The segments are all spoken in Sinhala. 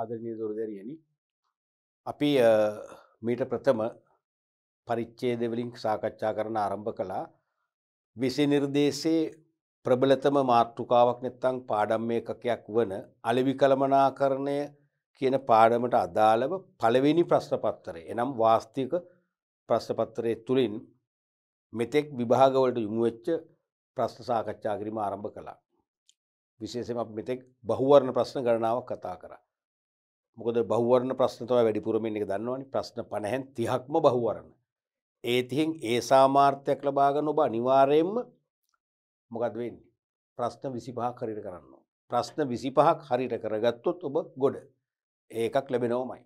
ආදරණය දුරදරයනි අපි මීට ප්‍රථම පරිච්චේදවලින් සාකච්ඡා කරන ආරම්භ කළා විසි නිර්දේශයේ ප්‍රබලතම මාතෘකාවක් නැත්තං පාඩම් මේ එකකයක් වන අලවි කළමනා කරණය කියන පාඩමට අදාළව පළවෙනි ප්‍රශ්නපත්තරය එනම් වාස්තික ප්‍රශ්නපත්තරය තුළින් මෙතෙක් විභාගවලට යොමුවෙච්ච ප්‍රශ්න සාකච්ඡා කිරීම ආරම්භ කළා. විශේෂම අප මෙතෙක් බහුවර්ණ ප්‍රශ්න ගණනාවක් කතා කරා. මොකද බහුවරණ ප්‍රශ්න තමයි වැඩිපුරම එක දන්නවනි ප්‍රශ්න පණහැන් තිහක්ම බහුවරණ. ඒතිහින් ඒ සාමාර්ථයක් ලබාගන්න ඔබ අනිවාරයෙන්ම මොකද වෙන්නේ. ප්‍රශ්න විසිපහක් හරිට කරන්න. ප්‍රශ්න විසිපහක් හරිට කරගත්තොත් ඔබ ගොඩ ඒකක් ලැබෙනවමයි.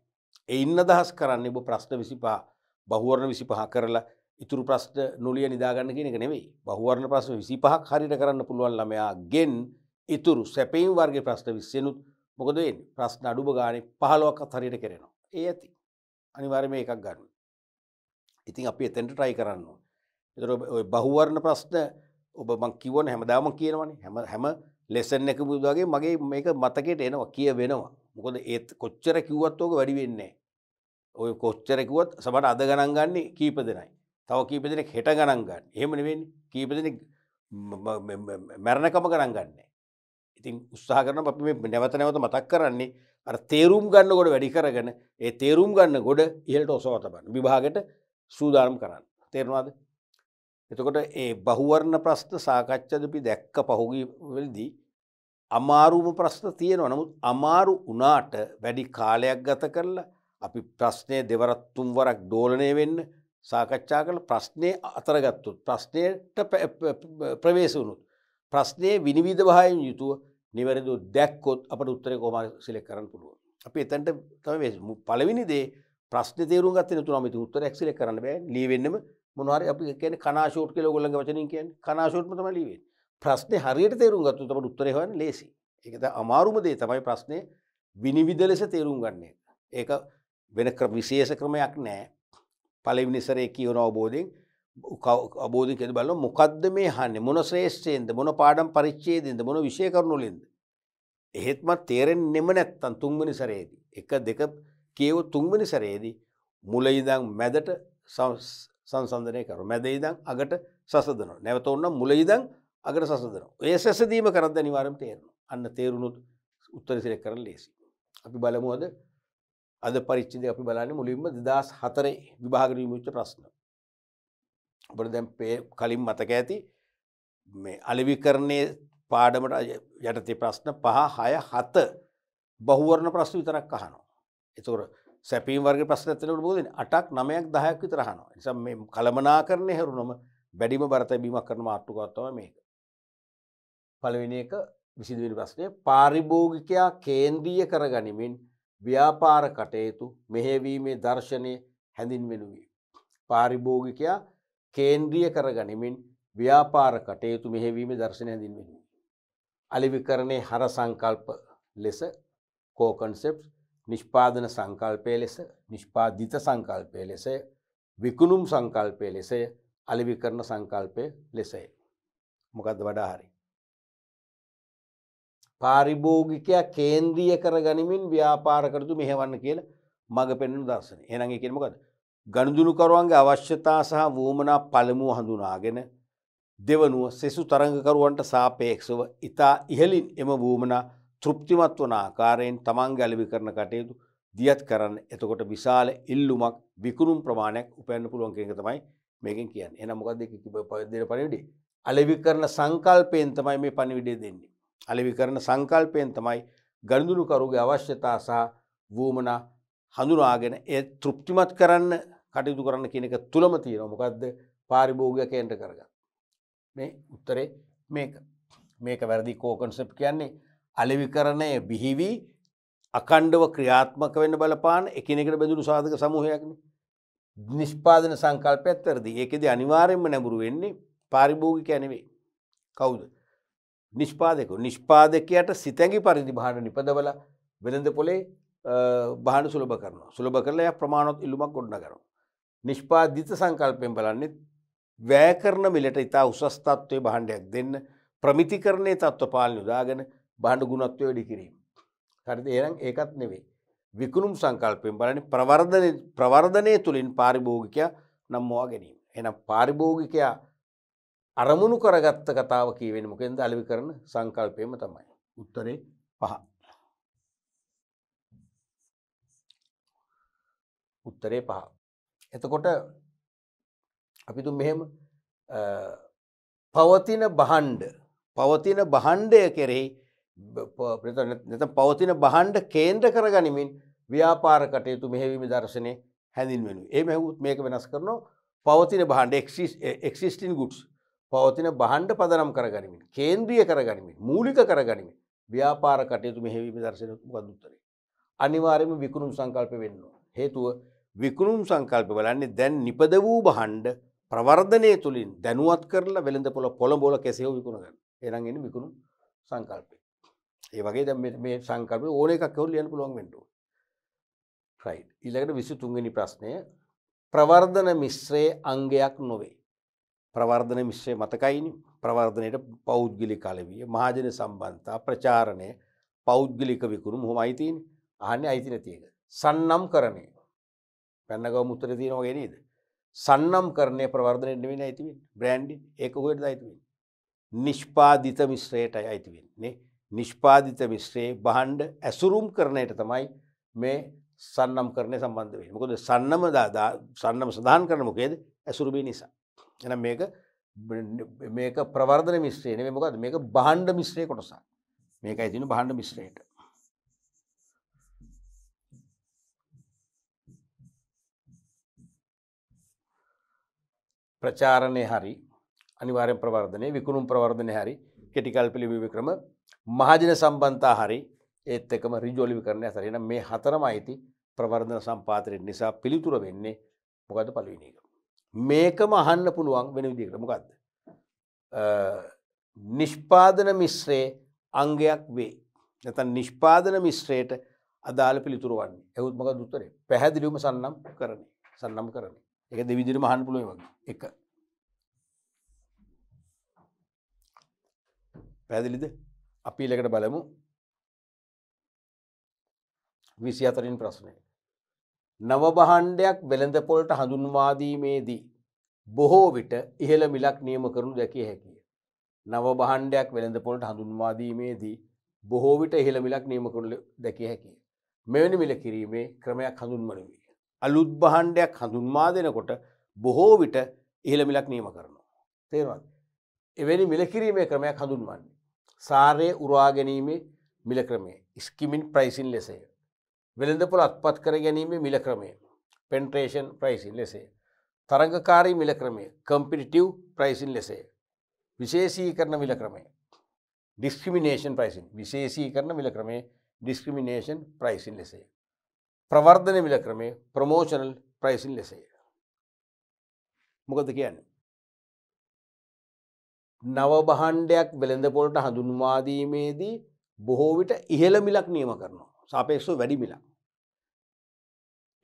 එඉන්න දහස් කරන්න ඔබ ප්‍රශ්න විසිපා බහුවරණ විසිපහ කරලා ඉතුරු ප්‍රශ්න නොලිය නිදාගන්න කියෙනෙක නෙවෙයි බහුවරණ ප්‍රශ්න විසිපහක් හරිට කරන්න පුළුවන් ළමයා ගෙන් ඉතුරු සැපයින් වර්ගේ ප්‍රශ්න විස්සයනුත් මොකද වෙන්නේ ප්‍රශ්න අඩුම ගානේ 15ක් හරියට කරනවා. ඒ ඇති. අනිවාර්යයෙන්ම එකක් ගන්න. ඉතින් අපි එතෙන්ට try කරන්න ඕනේ. ඒතර ඔය බහුවර්ණ ප්‍රශ්න ඔබ මං කිව්වනේ හැමදාම කියනවනේ. හැම හැම lesson එකම වගේ මගේ මේක මතකයට එනවා කිය වෙනවා. මොකද ඒ කොච්චර කිව්වත් ඕක වැඩි වෙන්නේ ඔය කොච්චර කිව්වත් සමහර අද ගණන් ගන්නේ කීප දෙනයි. තව කීප දෙනෙක් හෙට ගණන් ගන්න. එහෙම නෙවෙන්නේ. කීප දෙනෙක් මරණකම ගණන් ගන්නෑ. ඉතින් උත්සාහ කරන අපි මේ නැවත නැවත මතක් කරන්නේ අර තේරුම් ගන්න ගොඩ වැඩි කරගෙන ඒ තේරුම් ගන්න ගොඩ ඉහලට ඔසවතබන්න විභාගට සූදානම් කරන්න තේරවාද එතකොට ඒ බහුවරණ ප්‍රශ්න සාකච්ඡදපි දැක්ක පහුගවලදී අමාරුම ප්‍රශ්න තියෙන නමුත් අමාරු වනාට වැඩි කාලයක් ගත කරලා අපි ප්‍රශ්නය දෙවරත් තුම්වරක් දෝලනය වෙන්න සාකච්ඡා කළ ප්‍රශ්නය අතරගත්තුත් ප්‍රශ්නයට ප්‍රවේශ වුණුත් ප්‍රශ්නය විනිවිධ භායෙන් යුතුව නිවැරදි දැක්කොත් අපට උත්තර කෝමර සිලෙක් කරන්න පුළුව. අපි එතැන්ට තම පලවිනි දේ ප්‍රශ්න තේරු ගත තුනම උත්තර ක්සිලෙක් කරන්න බෑ ලිවෙන්නම මොනවාර අපි කියන කනාශෝට් කල ගොල්ලග වචනින් කියන් කනාශෝට්මතම ලිවෙන් ප්‍රශ්න හරියට තේරුම් ගත්තු තමට උත්තරයවන් ලේසි. එකද අමාරුම දේ තමයි ප්‍රශ්නය විනිවිද ලෙස තේරුම් ගන්නේ. ඒක වෙන විශේෂ ක්‍රමයක් නෑ පලවිනිසරේ කියවන අවබෝධයෙන් අබෝධි කෙද බල මොකක්ද මේ හන්නේ මොන ශ්‍රේෂ්ඨයෙන්ද මොන පාඩම් පරිච්චේදෙන්ද මොන විෂය කරනුලින්ද. එහෙත්මත් තේරෙන් නෙම නැත්තන් තුන්වනි සරේදී. එක දෙක කියව තුන්වනි සරේදී මුලයිදං මැදට සංසන්ධනය කරු මැදයිදං අගට සසදන නැවත ඔන්න මුලයිදං අගට සසදන ඒ සැසදීම කරද නිවාරම් තේරන අන්න තේරුණුත් උත්තරිසිර කරන ලේසි. අපි බලමුවද අද පරිච්චිද අපි බලන්න මුලින්ම දෙදස් හතරේ විභාගරීමච්ච ප්‍රශ්න. අපට දැම් කලින් මතක ඇති මේ අලිවිකරණය පාඩමට යටති ප්‍රශ්න පහ හය හත බහුවරණ ප්‍රශ්න විතරක් අහනවා. එතුර සැපීම් වර්ග ප්‍රශ්න ඇතනට බෝදන අටක් නමයක් දහයක් විතරහනවා. නිසා මේ කළමනා කරණය හැරුණම බැඩිම බරතැබීමක් කරන මාට්ටුකත්තව මේක. පළවෙනි එක විසිදුවනි ප්‍රශ්නය පාරිභෝගිකයා කේන්දීය කරගනිමින් ව්‍යාපාර කටයුතු මෙහෙවීමේ දර්ශනය හැඳින් වෙනුවී. පාරිභෝගිකයා කේන්ද්‍රිය කර ගනිමින් ව්‍යාපාර කටයුතු මෙහෙවීම දර්ශනය හැඳින්වෙන. අලිවිකරණය හර සංකල්ප ලෙස කෝකන්සෙප් නිෂ්පාදන සංකල්පය ලෙස නිෂ්පාධිත සංකල්පය ලෙසය විකුණුම් සංකල්පය ලෙසය අලිවිකරණ සංකල්පය ලෙසය. මොකද වඩා හරි. පාරිභෝගිකයක් කේන්ද්‍රිය කර ගනිමින් ව්‍යාපාරකරතු මෙහෙවන්න කියල මඟ පෙන්නු දර්ශන එනගේ කියෙනමකද ගණදුනුකරුවන්ගේ අවශ්‍යතා සහ වූමනා පළමුුව හඳුනාගෙන දෙවනුව සෙසු තරඟකරුවන්ට සාපේක්ෂව ඉතා ඉහලින් එම වූමනා තෘප්තිමත් වන ආකාරයෙන් තමන් ගැලවි කරන කටයුතු දියත් කරන්න එතකොට විශාල ඉල්ලුමක් විකුණුම් ප්‍රමාණයක් උපයන්න පුළුවන් කෙක තමයි මේකින් කියන්න එන මොකක්ද පදන පණවිඩේ අලවි කරන සංකල්පයෙන් තමයි මේ පණිවිඩේ දෙන්නේ. අලවි කරන සංකල්පයෙන් තමයි ගණදුනුකරුගේ අවශ්‍යතා සහ වූමනා හඳුනාගෙන ඒ තෘප්තිමත් කරන්න කටයුතු කරන්න කියන එක තුළම තියෙන මොකක්ද පාරිභෝගයක් එන්ට කරග මේ උත්තරේ මේක මේක වැරදි කෝකන්සප් කියන්නේ අලවිකරණය බිහිවී අකණ්ඩව ක්‍රියාත්මක වෙන්න බලපාන එකනෙකට බැඳුරු සාධක සමූහයක්න නිෂ්පාදන සංකල්ප ඇත්තරදි ඒකෙද අනිවාරෙන්ම නැඹුරු වෙන්නේ පාරිභෝගික ඇනවේ කවුද නිෂ්පාදකු නිෂ්පාදකයට සිතැඟි පරිදි භාණ නිපදවල වෙළඳ පොලේ බාන සුලභ කරන සුලභ කරලා ය ප්‍රමාණොත් ඉල්ලුමක් ගොඩ්න කරන. නිෂ්පාධිත සංකල්පයෙන් බලන්නෙත් වැෑ කරන මිලට ඉතා උසස්තත්වය බහන්ඩයක් දෙන්න ප්‍රමිතිකරණය තත්ව පාල යුදාගෙන බාණ්ඩ ගුණත්වය වැඩි කිරීම. හරිද ඒරං ඒකත් නෙවේ. විකුණුම් සංකල්පයෙන් බලන ප්‍රවර්ධනය තුළින් පාරිභෝගිකයා නම්මවා ගැනීම. එනම් පාරිභෝගිකයා අරමුණු කරගත්ත කතාව කීවෙන මොකෙන්ද අලවි කරන සංකල්පයම තමයි. උත්තරේ පහ. උත්තරේ පහ. එතකොට අපි තු මෙහෙම පවතින බහන්්ඩ පවතින බහන්්ඩය කෙරෙහි නැත පවතින බහන්්ඩ කේන්ද්‍ර කර ගනිමින් ව්‍යාපාර කටයුතු මෙහෙවිම දර්ශනය හැඳින් වෙනු. ඒ මැහුත් මේක වෙනස් කරනවා පවතින බහන්්ඩ එක්සිස්ටින් ගුඩ්ස් පවතින බහන්්ඩ පදනම් කර ගනිමින් කේන්ද්‍රිය කර ගනිමින් මූලික කර ගනිමින් ව්‍යාපාර කටයුතු මෙහෙවිම දර්ශනය ගදුත්තරේ. අනිවාරයම විකුණුම් සංකල්ප වෙන්නවා. හේතුව විකුණුම් සංකල්ප වලන්නේ දැන් නිපද වූ බහන්්ඩ ප්‍රවර්ධනය තුළින් දැනුවත් කරලා වෙළඳ පොළ පොළඹොල කෙසෙව විකුණගන්න එරගෙන විකුණු සංකල්පය. ඒ වගේ ද මේ සංකල්ප ඕන එකක් කවල් ලියන පුළොන් වෙන්ටුව. ්‍රයි් ඉලකට විසි තුන්ගනි ප්‍රශ්නය ප්‍රවර්ධන මිශ්‍රයේ අංගයක් නොවේ. ප්‍රවර්ධන මිශ්‍රය මතකයිනි ප්‍රවර්ධනයට පෞද්ගලි කලවිය මහජන සම්බන්තා ප්‍රචාරණය පෞද්ගලික විකුණු හොම අයිතින් අහන්න අයිති නැතියක. සන්නම් කරනේ පැන්නගව මුත්තර තියෙනවා ගෙනේද සන්නම් කරණය ප්‍රවර්ධනයට වෙන ඇතිවෙන් බ්‍රෑන්ඩි එක හොයට ඇතිවෙන් නිෂ්පාධිත මිශ්‍රයට අයිතිවෙන්නේ නිෂ්පාධිත මිශ්‍රයේ බහන්්ඩ ඇසුරුම් කරණයට තමයි මේ සන්නම් කරණය සම්බන්ධ වේ මොකද සන්නම සන්නම් සඳහන් කරනමකේද ඇසුරුබේ නිසා එන මේක මේක ප්‍රවර්ධන මිශ්‍රයන මොකද මේක බහන්්ඩ මිශ්‍රය කොටසා මේක ඇතින බහන්්ඩ මිශ්‍රයට ප්‍රචාරණය හරි අනිවාරෙන් ප්‍රවර්ධනය විකුණුම් ප්‍රවර්ධනය හරි කෙටිකල් පිළිබිවි ක්‍රම මහජන සම්බන්තා හරි ඒත් එකම රිජෝලිවි කරණය සරෙන මේ හතරම අයිති ප්‍රවර්ධන සම්පාතරයෙන් නිසා පිළිතුර වෙන්නේ මොකද පලවිනික. මේකම අහන්න පුළුවන් වෙන විදිකට මොකක්ද. නිෂ්පාදන මිශ්‍රයේ අංගයක් වේ. නැත නිෂ්පාදන මිශ්‍රයට අදාළ පිළිතුරුවන්නේ ඇවුත්මක දුතරේ පැහැදිලිවම සන්නම් කරන සන්නම් කරන්නේ. එක දෙවිදිර මහන් පුළුව වගේ එක පැදිලිද අපි ලෙකට බලමු විසි අතරින් ප්‍රශ්නය නවබහන්ඩයක් වෙළඳපොලට හඳුන්වාදීමේදී බොහෝ විට ඉහළ මිලක් නියම කරනු දැකිය හැකිය නවබහන්ඩයක් වෙළඳපොලට හඳුන්වාදීමේදී බොහෝ විට ඉහළ මිලක් නියම කරනු දැකිය හැකිය මෙවැනි මිල කිරීමේ ක්‍රමයක් හඳුන්වනවී අලුත් බහණ්ඩයක් හඳුන්වා දෙනකොට බොහෝ විට ඉහළ මිලක් නියම කරනවා. තේරවත්. එවැනි මිලකිරීමේ ක්‍රමයක් හඳුන්වන්නේ. සාරය උරවාගැනීමේ මිල ක්‍රමය ස්කිමින් ප්‍රයිසින් ලෙසය. වෙළඳපොල අත්පත් කර ගැනීමේ මිල ක්‍රමය පෙන්ට්‍රේෂන් ප්‍රයිසින් ලෙසේ. තරඟකාරී මිල ක්‍රමය කම්පිටිටව් ප්‍රයිසින් ලෙසේ. විශේෂී කරන මිල ක්‍රමය. ඩිස්ක්‍රමිනේෂන් ප්‍රයිසින් විශේෂී කරන මිල ක්‍රමේ ඩිස්ක්‍රමිනේෂන් ප්‍රයිසින් ලෙසේ. ප්‍රවර්ධන මිල ක්‍රමේ ප්‍රමෝෂනල් ප්‍රයිසින් ලෙසය. මොකද කියන්න. නව බහන්්ඩයක් වෙළඳපොලට හඳුන්වාදීමේදී බොහෝ විට ඉහළ මිලක් නියම කරනවා සාපේක්ෂව වැඩි මිලක්.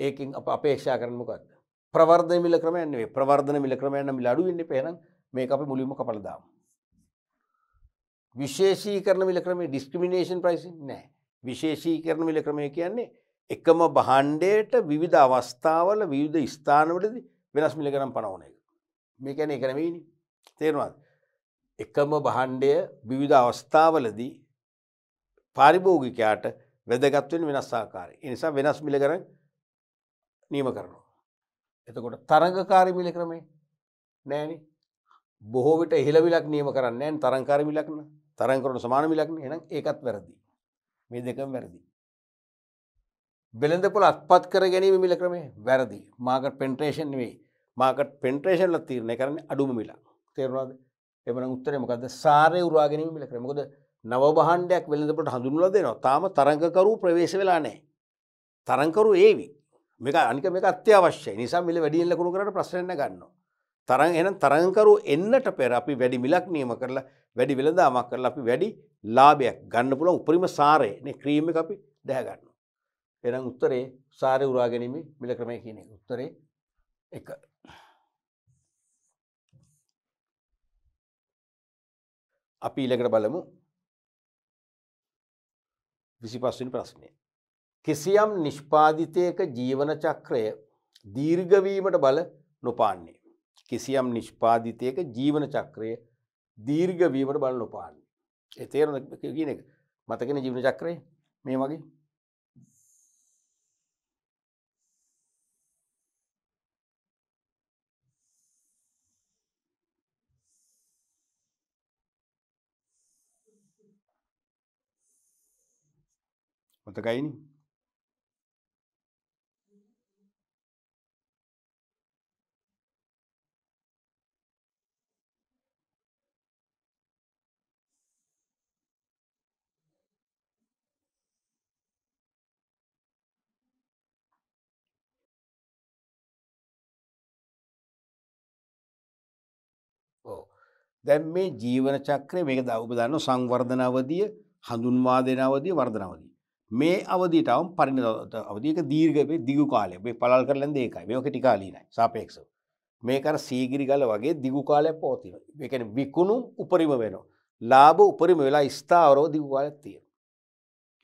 ඒකින් අප අපේක්ෂා කරනමකක්ද. ප්‍රවර්ධ මිල ක්‍රමයන්නේ ප්‍රවර්ධන මිල ක්‍රමයන්න මිල අඩුවෙන්න පේනම් මේ අප මුලිම කපලදාම. විශේෂී කරන මිල ක්‍රමේ ඩිස්ක්‍රමිනේෂන් ප්‍රයිසි නෑ විශේෂී කරන මිල ක්‍රමය කියන්නේ එකම බහන්්ඩයට විවිධ අවස්ථාවල විවිධ ස්ථානවලද වෙනස් මිලිගනම් පනවන එක. මේකැන එකනවීනි තේරවාද. එකම බහන්්ඩය විවිධ අවස්ථාවලදී පාරිභෝගිකයාට වැදගත්වෙන් වෙනස්සාකාරය. එනිසා වෙනස් මිලිගරන නීම කරනවා. එතකොට තරගකාරි මිලි ක්‍රමේ නෑන බොහෝවිට එහලවිලක් නීම කරන්න තරංකාරමිලක්න තරංකරන සමානමිලක්න එන එකත් වැරදි. මේ දෙකම් වැරදිී. වෙළඳපොල අත්පත් කර ගැනීම මිල ක්‍රමේ වැරදි මාකට් පෙන්ට්‍රේෂන් වේ මාකට් පෙන්ට්‍රේෂන්ල තීරණය කරන්න අඩුම මිලා තේරවාද එමන උත්තර මොකද සාරය උරවාගෙනීම මිල ක්‍රමකොද නවබහන්ඩයක් වෙළඳපට හඳුන්ල දෙනවා තාම තරංකකරු ප්‍රවේශ වෙලා නෑ තරංකරු ඒවි මේක අනික මේ අත්‍යවශ්‍ය නිසා මිල වැඩිල්ල කුණු කරට ප්‍රශ්න ගන්නවා තරන් එන තරංකරු එන්නට පෙර අපි වැඩි මිලක් නියම කරලා වැඩි වෙළදාමක් කරලා අපි වැඩි ලාභයක් ගන්න පුළුවන් උපරිම සාරය නේ ක්‍රීම් එක අපි දැහැගන්න. එනම් උත්තරේ සාරය උරා ගැනීම මිල ක්‍රමය කියන එක උත්තරේ එක අපි ඊළඟට බලමු විසි පස්වනි ප්‍රශ්නය. කිසියම් නිෂ්පාධිතයක ජීවන චක්‍රය දීර්ගවීමට බල නොපාන්නේ. කිසියම් නිෂ්පාධිතයක ජීවන චක්‍රය දීර්ගවීමට බල නොපාන්නේ. එතේර කියන එක මතකෙන ජීවන චක්‍රය මේ වගේ හොතකයිනි දැන් මේ ජීවන චක්‍රය මේක දවබ දන්න සංවර්ධන අවධිය හඳුන්වා දෙන අවධිය වර්ධන අවධිය මේ අවදිටවම් පරිණ අවධක දීර්ගවේ දිගු කාලය මේ පලල් කරලන් දෙකයි මේක ටිකාලීනයි සාපේක්ෂ මේකර සීගිරිගල වගේ දිගු කාලය පෝතින එකන විකුණුම් උපරිම වෙන ලාබ උපරිම වෙලා ස්ථාවරෝ දිගු කාලයක් තියෙන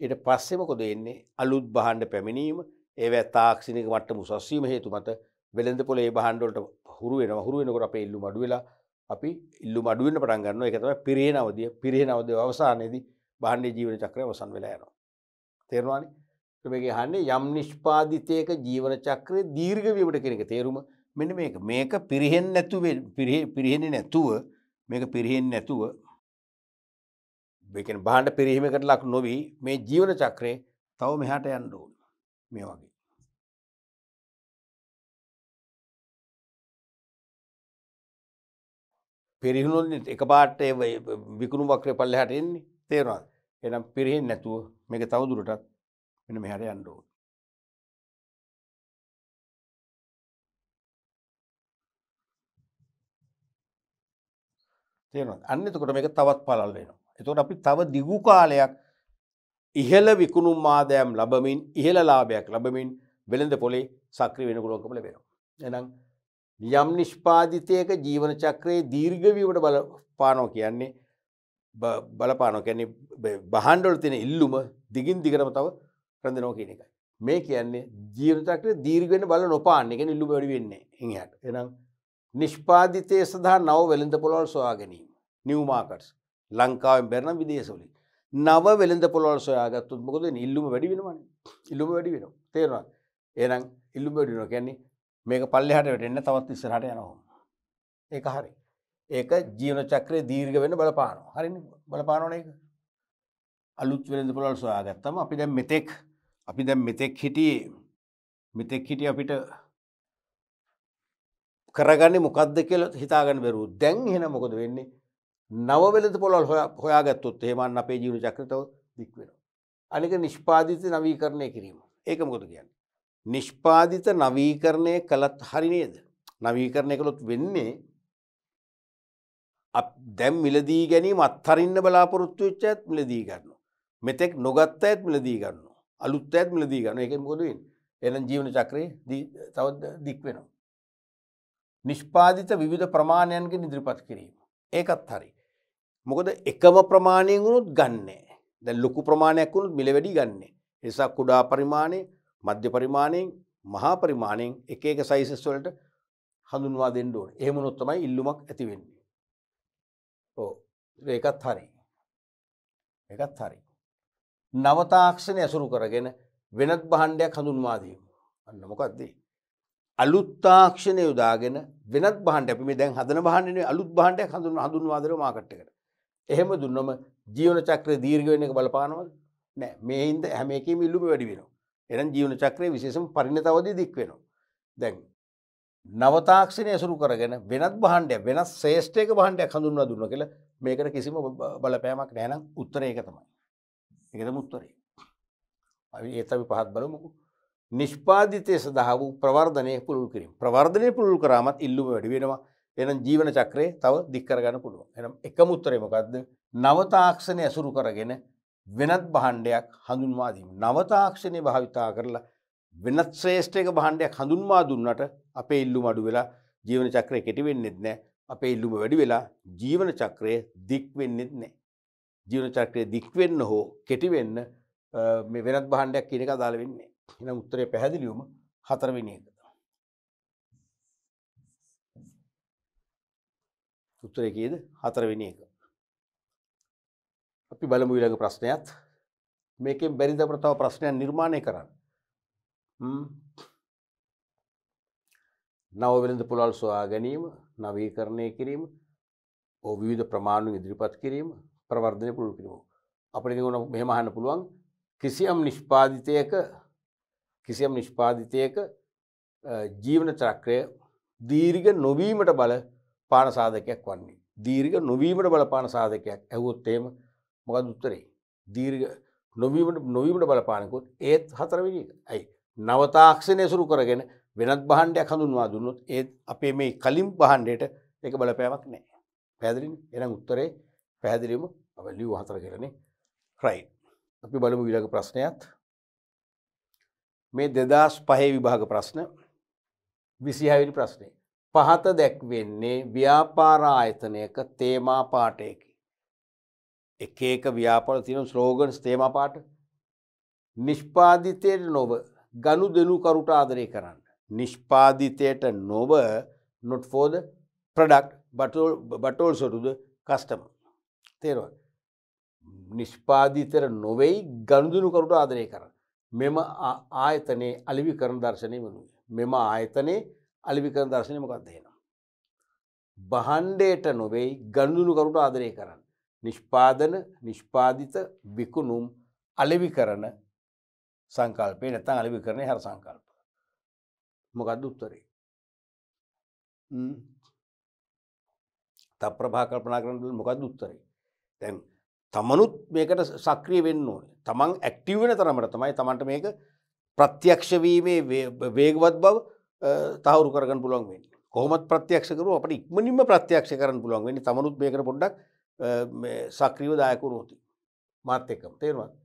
එට පස්සෙමකොද එන්නේ අලුත් බහන්ඩ පැමිණීම ඒවැ තාක්ෂණක මට මුසස්වීම හේතු මත වෙළඳ පොලේ බහන්ඩොලට හුරුවෙන හුරුවෙනකොට අප ඉල්ලු මඩු වෙලා අපි ඉල්ලු මඩුවෙන් පටන්ගන්න එකතම පිරේ නවදිය පිරේ නවදය අවසානයේදී බහන්ඩ ජීවන චක්‍රය වසන් වෙලා යනවා තේරවානි මේක හන්නේ යම් නිෂ්පාධිතයක ජීවන චක්‍රය දීර්ගවීමට කෙනෙක තේරුම මෙන මේක මේක පිරිහෙන් නැතුව පිරිහෙන නැතුව මේක පිරිහෙන් නැතුව බකෙන් බාණ්ඩ පිරිහීමකට ලක් නොවී මේ ජීවන චක්‍රය තව මෙහට යන්න ඕන මේ වගේ පිරිහුණු එක පාට විකුණු වක්‍රය පල්ලහට එන්නේ තේරවාද එනම් පිරහෙන් නැතුව මේක තවදුරටත් මෙන මෙහර යන්ඩෝ තේරෙනවද අන්න එතකොට මේක තවත් පළල් වෙනවා එතකොට අපි තව දිගු කාලයක් ඉහළ විකුණුම් මාදයම් ලබමින් ඉහළ ලාභයක් ලබමින් වෙළඳ පොලේ සක්‍රිය වෙන පුළුවන්කම ලැබෙනවා එනම් යම් නිෂ්පාදිතයක ජීවන චක්‍රයේ දීර්ඝ වීමට බලපානෝ කියන්නේ බලපානො කැනෙ බහන්ඩොල තියෙන ඉල්ලුම දිගින් දිගරම තව ප්‍රඳනෝ කියන එකයි. මේ කියන්නේ ජීවිතක්‍රය දීර්ගෙන බල නොපාන්න එකෙන ඉල්ලු වැඩි වෙන්නේ එහට එනම් නිෂ්පාධිතය සඳහා නව වෙළඳ පොළොල් සොයා ගැනීම නිවමාකටස් ලංකාවෙන් බැරනම් විදේශවලින් නව වෙළඳ පොළොල් සොයාගත්තුත් මොකද ඉල්ලුම වැඩි වෙනවන ඉල්ලුම වැඩි වෙන තේරවා එනම් ඉල්ලුම වැඩිනෝ කියන්නේ මේක පල්ලෙහට වැටෙන්න්න තවත් ඉස්සරහට යනවා ඒ හරි ඒක ජීවන චක්‍රය දීර්ග වෙන්න බලපානවා හරි බලපානවන එක අලුත් වෙළඳ පොළල් සොයාගත්තම අපි දැම් මෙතෙක් අපි දැම් මෙතෙක් හිටියේ මෙතෙක් හිටිය අපිට කරගන්න මොකක්ද කියල හිතාගන්න බැරු දැන් හෙන මොකද වෙන්නේ නවවෙලද පොළල් හොයාගත්තොත් හෙමන් අපේ ජීවන චක්‍රතව දික්වෙන. අනික නිෂ්පාධිත නවීකරණය කිරීම ඒක මොකද කියන්න. නිෂ්පාධිත නවීකරණය කළත් හරිනේද නවීකරණය කළොත් වෙන්නේ දැම් මිලදී ගැනීම අත්හරන්න බලාපොරොත්තු වෙච්ච ඇත් මිලදී ගන්න. මෙතෙක් නොගත්ත ඇත් මිලදී ගන්න. අලුත් ඇත් මිලදී ගන්න එක මොදුවෙන් එන ජීවන චක්‍රය තව දික් වෙනවා. නිෂ්පාධිත විවිධ ප්‍රමාණයන්ගේ නිදිරිපත් කිරීම. ඒකත් හරි. මොකද එකම ප්‍රමාණයෙන් වුණුත් ගන්නේ දැ ලොකු ප්‍රමාණයක් වුණුත් මිල වැඩි ගන්නේ. එසා කුඩා පරිමාණය මධ්‍ය පරිමාණයෙන් මහා පරිමාණයෙන් එක එක සයිසස් වලට හඳුන්වා දෙන්න ඕන එහෙම නොත්තමයි ඉල්ලුමක් ඇතිවෙන්නේ. ඕ ඒකත් හරි එකත් හරි නවතාක්ෂණ ඇසුරු කරගෙන වෙනත් බහණ්ඩයක් හඳුන්වාදීම අන්න මොකක්දී අලුත්තාක්ෂණය යොදාගෙන වෙනත් බහන්ට අපි දැන් හදන බහන්නේ අලුත් බහන්ඩයක් හඳුන් හඳුන්වාදර මාකට්කට එහෙම දුන්නම ජීවන චක්‍රය දීර්ග වෙන එක බලපානවද නෑ මේහින්ද හැමේකම ඉල්ලුම වැඩි වෙන එනම් ජීවන චක්‍රය විශේෂම පරිණතවදී දික් වෙනවා දැන් නවතාක්ෂණය ඇසුරු කරගෙන වෙනත් බහන්ඩය වෙනස් ශේෂ්ඨයක බහන්ඩයක් හඳුන්වා දුන්න කියල මේකට කිසිම බලපෑමක් නෑනම් උත්තර ඒක තමයි. එකද මුත්තරේ. ඒතවි පහත් බලමුකු. නිෂ්පාධිතය සඳහා වූ ප්‍රවර්ධනය පුළුල් කිරීම ප්‍රවර්ධනය පුළුල් කරමත් ඉල්ලුම වැඩිවෙනවා එනම් ජීවන චක්‍රය තව දික්කරගන්න පුළුව එනම් එක මුත්තරයමකක්ද නවතාක්ෂණය ඇසුරු කරගෙන වෙනත් බහන්්ඩයක් හඳුන්වාදීම නවතාක්ෂණය භාවිතා කරලා වෙනත් ශ්‍රේෂ්ඨයක බහන්ඩයක් හඳුන්වා දුන්නට අපේ ඉල්ලු මඩු වෙලා ජීවන චක්‍රය කෙටිවෙන්නෙත් නෑ අපේ ඉල්ලුම වැඩි වෙලා ජීවන චක්‍රය දික්වෙන්නෙත් නෑ. ජීවන චක්‍රය දික්වෙන්න හෝ කෙටිවෙන්න මේ වෙනත් බහන්ඩයක් කියනක දාල වෙන්නේ එන උත්තරය පැහැදිලියුම හතරවෙනි එකද. උත්තරයකේද හතරවෙනි එක. අපි බලමු ඊළඟ ප්‍රශ්නයත් මේකෙන් බැරිද අපට තව ප්‍රශ්නයක් නිර්මාණය කරන්න. නවවිලඳ පුළල් සොයා ගැනීම නවීකරණය කිරීම ඕ විධ ප්‍රමාණු ඉදිරිපත් කිරීම ප්‍රවර්ධනය පුළු කිරීම. අපට ගුණ මෙහමහන්න පුළුවන් කිසියම් නිෂ්පාධිතයක කිසියම් නිෂ්පාධිතයක ජීවන චක්‍රය දීර්ග නොවීමට බල පානසාධකයක් වන්නේ. දීර්ග නොවීමට බල පානසාධකයක් ඇවොත්තේම මොකද උත්තරේ. දීර්ග නොවීමට නොවීමට බලපානකොත් ඒත් හතරවිනි ඇයි නවතාක්ෂණය සුරු කරගෙන වෙනත් බහන්ඩයක් හඳුන්වා දුන්නොත් ඒත් අපේ මේ කලින් බහන්ඩයට එක බලපෑමක් නෑ පැදිරින් එනම් උත්තරේ පැදිරීම අවලියූ හතර කරනේ රයි අපි බලමු විලක ප්‍රශ්නයත් මේ දෙදස් පහේ විභාග ප්‍රශ්න විසිහවිලි ප්‍රශ්නය පහත දැක්වෙන්නේ ව්‍යාපාරායතනයක තේමා පාටයකි එක ඒක ව්‍යාපල තිනම් ස්ලෝගන්ස් තේමා පාට නිෂ්පාධිතයට නොව ගනු දෙනුකරුට ආදරය කරන්න. නිෂ්පාදිතයට නොව නොට්ෆෝද ප්‍රඩක්් බටෝල් සොටුද කස්ටම. තේරව. නිෂ්පාදිතර නොවෙයි ගණුදුනුකරුට ආදරය කරන්න. මෙම ආයතනයේ අලිවි කරන දර්ශනය වනුව. මෙම ආයතනයේ අලිවි කරන දර්ශනය මොකක්දේනවා. බහන්්ඩයට නොවෙයි ගණුදුනුකරුට ආදරය කරන්න. නිෂ්පාදන නිෂ්පාදිත විකුණුම් අලෙවි කරන සංකල්පය නැතන් අලිවි කරණය හර සංකල්ප මොකක්ද උත්තරේ තප්‍රභා කල්පනා කරන මොකක්ද උත්තරේ තැන් තමනුත් මේකට සක්‍රිය වෙන්න ඕන තමන් ඇක්ටවෙන තරමට තමයි තමන්ට මේක ප්‍රත්‍යක්ෂවීමේ වේගවත් බව තවරු කරග පුළන් වෙන් කොහොමත් ප්‍රත්‍යක්ෂකර අපට ඉක්මනින්ම ප්‍රත්‍යක්ෂ කරන පුළන් වෙනි තමනුත් මේකර පොඩ්ඩක් සක්‍රීව දායකුරෝති මාත්‍යකම් තේරවත්